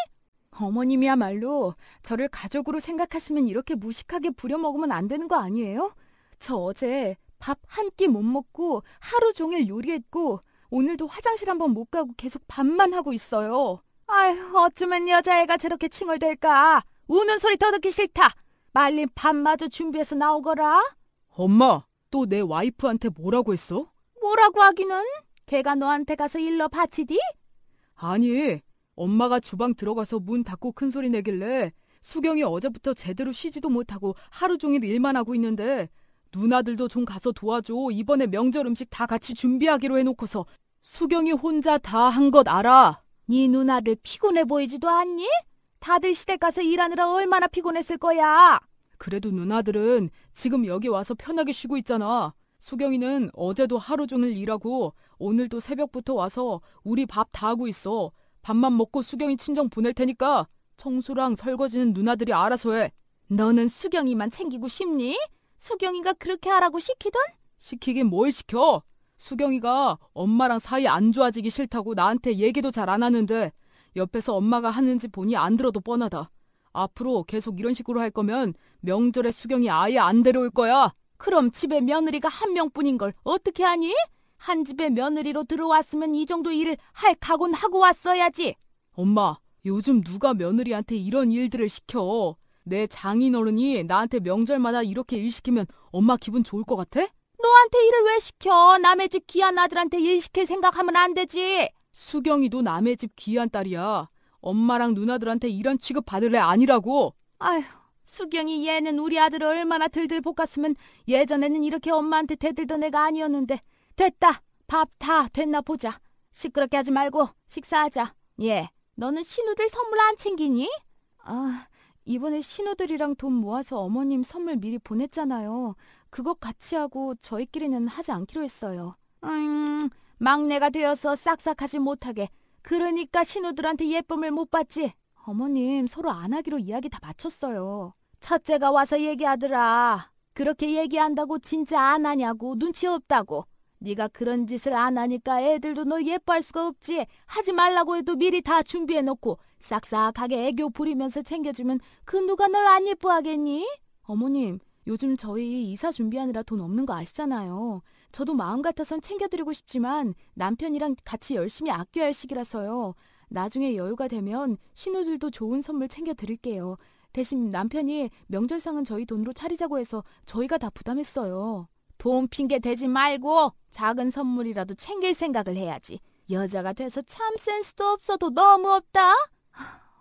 어머님이야말로 저를 가족으로 생각하시면 이렇게 무식하게 부려먹으면 안 되는 거 아니에요? 저 어제 밥 한 끼 못 먹고 하루 종일 요리했고 오늘도 화장실 한 번 못 가고 계속 밥만 하고 있어요. 아휴, 어쩌면 여자애가 저렇게 칭얼댈까? 우는 소리 더 듣기 싫다. 말린 밥 마저 준비해서 나오거라. 엄마, 또 내 와이프한테 뭐라고 했어? 뭐라고 하기는? 걔가 너한테 가서 일러 바치디? 아니, 엄마가 주방 들어가서 문 닫고 큰 소리 내길래 수경이 어제부터 제대로 쉬지도 못하고 하루 종일 일만 하고 있는데 누나들도 좀 가서 도와줘. 이번에 명절 음식 다 같이 준비하기로 해놓고서 수경이 혼자 다 한 것 알아. 네 누나들 피곤해 보이지도 않니? 다들 시댁 가서 일하느라 얼마나 피곤했을 거야. 그래도 누나들은 지금 여기 와서 편하게 쉬고 있잖아. 수경이는 어제도 하루 종일 일하고 오늘도 새벽부터 와서 우리 밥 다 하고 있어. 밥만 먹고 수경이 친정 보낼 테니까 청소랑 설거지는 누나들이 알아서 해. 너는 수경이만 챙기고 싶니? 수경이가 그렇게 하라고 시키던? 시키긴 뭘 시켜? 수경이가 엄마랑 사이 안 좋아지기 싫다고 나한테 얘기도 잘 안 하는데 옆에서 엄마가 하는지 보니 안 들어도 뻔하다. 앞으로 계속 이런 식으로 할 거면 명절에 수경이 아예 안 데려올 거야. 그럼 집에 며느리가 한 명뿐인 걸 어떻게 하니? 한 집에 며느리로 들어왔으면 이 정도 일을 할 각오는 하고 왔어야지. 엄마, 요즘 누가 며느리한테 이런 일들을 시켜? 내 장인어른이 나한테 명절마다 이렇게 일 시키면 엄마 기분 좋을 것 같아? 너한테 일을 왜 시켜? 남의 집 귀한 아들한테 일 시킬 생각하면 안 되지. 수경이도 남의 집 귀한 딸이야. 엄마랑 누나들한테 이런 취급 받을래 아니라고. 아휴, 수경이 얘는 우리 아들을 얼마나 들들 볶았으면 예전에는 이렇게 엄마한테 대들던 애가 아니었는데 됐다. 밥 다 됐나 보자. 시끄럽게 하지 말고 식사하자. 예, 너는 신우들 선물 안 챙기니? 아, 이번에 신우들이랑 돈 모아서 어머님 선물 미리 보냈잖아요. 그것 같이 하고 저희끼리는 하지 않기로 했어요. 음, 막내가 되어서 싹싹하지 못하게. 그러니까 신우들한테 예쁨을 못 받지. 어머님 서로 안 하기로 이야기 다 마쳤어요. 첫째가 와서 얘기하더라. 그렇게 얘기한다고 진짜 안 하냐고 눈치 없다고. 네가 그런 짓을 안 하니까 애들도 너 예뻐할 수가 없지. 하지 말라고 해도 미리 다 준비해놓고 싹싹하게 애교 부리면서 챙겨주면 그 누가 널 안 예뻐하겠니? 어머님, 요즘 저희 이사 준비하느라 돈 없는 거 아시잖아요. 저도 마음 같아선 챙겨드리고 싶지만 남편이랑 같이 열심히 아껴야 할 시기라서요. 나중에 여유가 되면 신우들도 좋은 선물 챙겨드릴게요. 대신 남편이 명절상은 저희 돈으로 차리자고 해서 저희가 다 부담했어요. 돈 핑계 대지 말고 작은 선물이라도 챙길 생각을 해야지. 여자가 돼서 참 센스도 없어도 너무 없다.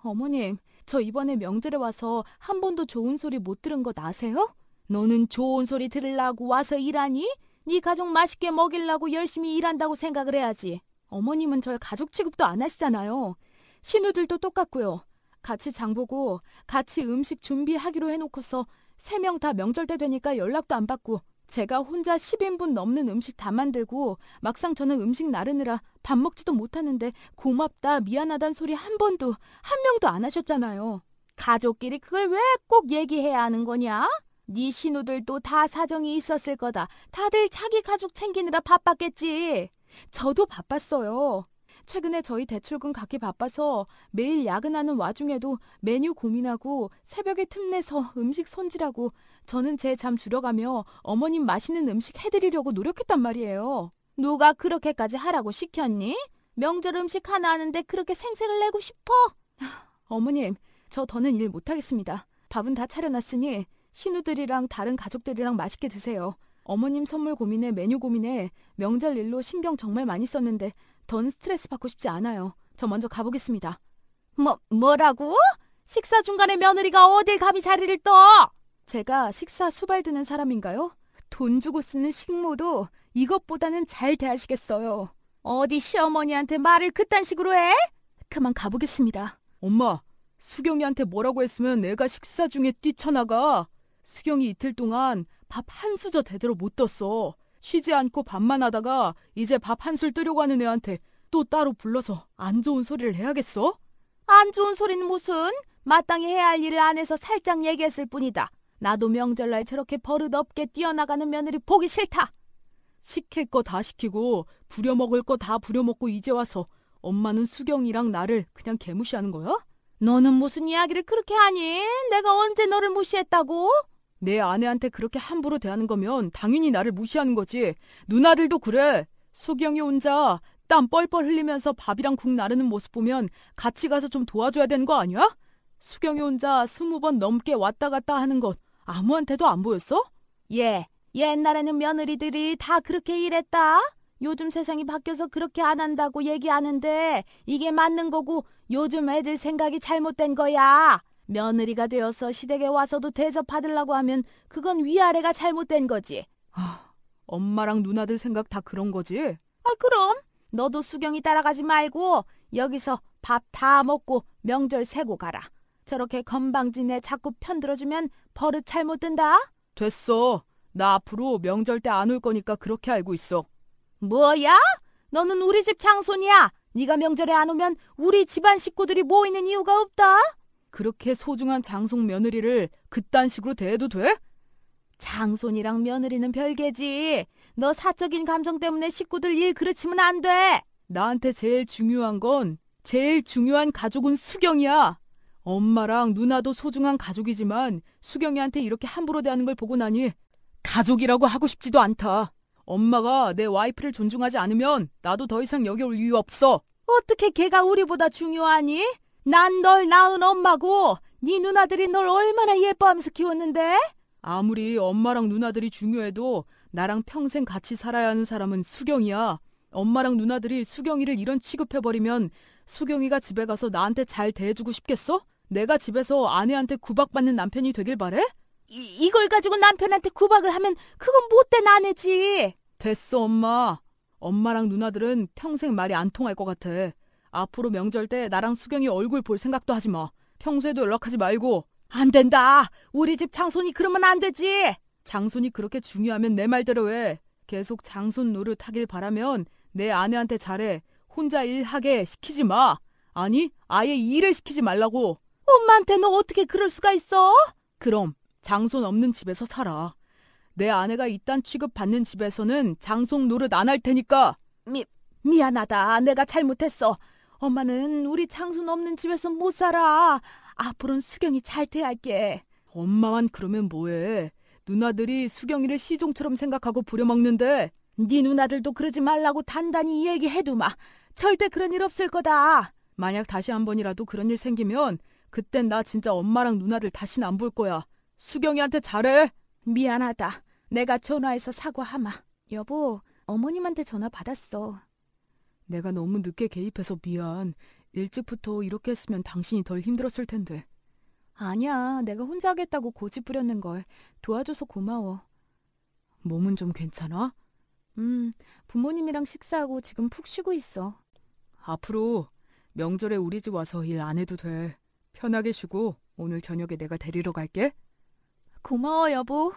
어머님, 저 이번에 명절에 와서 한 번도 좋은 소리 못 들은 것 아세요? 너는 좋은 소리 들으려고 와서 일하니? 네 가족 맛있게 먹이려고 열심히 일한다고 생각을 해야지. 어머님은 절 가족 취급도 안 하시잖아요. 신우들도 똑같고요. 같이 장보고 같이 음식 준비하기로 해놓고서 세 명 다 명절 때 되니까 연락도 안 받고 제가 혼자 10인분 넘는 음식 다 만들고 막상 저는 음식 나르느라 밥 먹지도 못하는데 고맙다 미안하단 소리 한 번도 한 명도 안 하셨잖아요. 가족끼리 그걸 왜 꼭 얘기해야 하는 거냐? 네 신우들도 다 사정이 있었을 거다. 다들 자기 가족 챙기느라 바빴겠지. 저도 바빴어요. 최근에 저희 대출금 가기 바빠서 매일 야근하는 와중에도 메뉴 고민하고 새벽에 틈내서 음식 손질하고 저는 제 잠 줄여가며 어머님 맛있는 음식 해드리려고 노력했단 말이에요. 누가 그렇게까지 하라고 시켰니? 명절 음식 하나 하는데 그렇게 생색을 내고 싶어? 어머님, 저 더는 일 못하겠습니다. 밥은 다 차려놨으니 신우들이랑 다른 가족들이랑 맛있게 드세요. 어머님 선물 고민에 메뉴 고민에 명절 일로 신경 정말 많이 썼는데 던 스트레스 받고 싶지 않아요. 저 먼저 가보겠습니다. 뭐, 뭐라고? 식사 중간에 며느리가 어딜 감히 자리를 떠? 제가 식사 수발드는 사람인가요? 돈 주고 쓰는 식모도 이것보다는 잘 대하시겠어요. 어디 시어머니한테 말을 그딴 식으로 해? 그만 가보겠습니다. 엄마, 수경이한테 뭐라고 했으면 내가 식사 중에 뛰쳐나가. 수경이 이틀 동안 밥 한 수저 제대로 못 떴어. 쉬지 않고 밥만 하다가 이제 밥 한 술 뜨려고 하는 애한테 또 따로 불러서 안 좋은 소리를 해야겠어? 안 좋은 소리는 무슨? 마땅히 해야 할 일을 안 해서 살짝 얘기했을 뿐이다. 나도 명절날 저렇게 버릇없게 뛰어나가는 며느리 보기 싫다. 시킬 거 다 시키고 부려먹을 거 다 부려먹고 이제 와서 엄마는 수경이랑 나를 그냥 개무시하는 거야? 너는 무슨 이야기를 그렇게 하니? 내가 언제 너를 무시했다고? 내 아내한테 그렇게 함부로 대하는 거면 당연히 나를 무시하는 거지. 누나들도 그래. 수경이 혼자 땀 뻘뻘 흘리면서 밥이랑 국 나르는 모습 보면 같이 가서 좀 도와줘야 되는 거 아니야? 수경이 혼자 스무 번 넘게 왔다 갔다 하는 것 아무한테도 안 보였어? 예, 옛날에는 며느리들이 다 그렇게 일했다. 요즘 세상이 바뀌어서 그렇게 안 한다고 얘기하는데 이게 맞는 거고 요즘 애들 생각이 잘못된 거야. 며느리가 되어서 시댁에 와서도 대접받으려고 하면 그건 위아래가 잘못된 거지. 하, 아, 엄마랑 누나들 생각 다 그런 거지? 아, 그럼. 너도 수경이 따라가지 말고 여기서 밥 다 먹고 명절 세고 가라. 저렇게 건방지네 자꾸 편들어주면 버릇 잘못든다 됐어. 나 앞으로 명절 때 안 올 거니까 그렇게 알고 있어. 뭐야? 너는 우리 집 장손이야. 네가 명절에 안 오면 우리 집안 식구들이 모이는 이유가 없다. 그렇게 소중한 장손 며느리를 그딴 식으로 대해도 돼? 장손이랑 며느리는 별개지. 너 사적인 감정 때문에 식구들 일 그르치면 안 돼. 나한테 제일 중요한 건 제일 중요한 가족은 수경이야. 엄마랑 누나도 소중한 가족이지만 수경이한테 이렇게 함부로 대하는 걸 보고 나니 가족이라고 하고 싶지도 않다. 엄마가 내 와이프를 존중하지 않으면 나도 더 이상 여기 올 이유 없어. 어떻게 걔가 우리보다 중요하니? 난 널 낳은 엄마고 네 누나들이 널 얼마나 예뻐하면서 키웠는데? 아무리 엄마랑 누나들이 중요해도 나랑 평생 같이 살아야 하는 사람은 수경이야. 엄마랑 누나들이 수경이를 이런 취급해버리면 수경이가 집에 가서 나한테 잘 대해주고 싶겠어? 내가 집에서 아내한테 구박받는 남편이 되길 바래? 이, 이걸 가지고 남편한테 구박을 하면 그건 못된 아내지. 됐어, 엄마. 엄마랑 누나들은 평생 말이 안 통할 것 같아. 앞으로 명절 때 나랑 수경이 얼굴 볼 생각도 하지 마. 평소에도 연락하지 말고. 안 된다. 우리 집 장손이 그러면 안 되지. 장손이 그렇게 중요하면 내 말대로 해. 계속 장손 노릇하길 바라면 내 아내한테 잘해. 혼자 일하게 시키지 마. 아니, 아예 일을 시키지 말라고. 엄마한테 너 어떻게 그럴 수가 있어? 그럼 장손 없는 집에서 살아. 내 아내가 이딴 취급 받는 집에서는 장송 노릇 안 할 테니까. 미, 미안하다. 내가 잘못했어. 엄마는 우리 장손 없는 집에서 못 살아. 앞으로는 수경이 잘 대할게. 엄마만 그러면 뭐해. 누나들이 수경이를 시종처럼 생각하고 부려먹는데. 네 누나들도 그러지 말라고 단단히 얘기해두마. 절대 그런 일 없을 거다. 만약 다시 한 번이라도 그런 일 생기면 그땐 나 진짜 엄마랑 누나들 다신 안 볼 거야. 수경이한테 잘해. 미안하다. 내가 전화해서 사과하마. 여보, 어머님한테 전화 받았어. 내가 너무 늦게 개입해서 미안. 일찍부터 이렇게 했으면 당신이 덜 힘들었을 텐데. 아니야, 내가 혼자 하겠다고 고집 부렸는 걸 도와줘서 고마워. 몸은 좀 괜찮아? 음, 부모님이랑 식사하고 지금 푹 쉬고 있어. 앞으로 명절에 우리 집 와서 일 안 해도 돼. 편하게 쉬고 오늘 저녁에 내가 데리러 갈게. 고마워, 여보.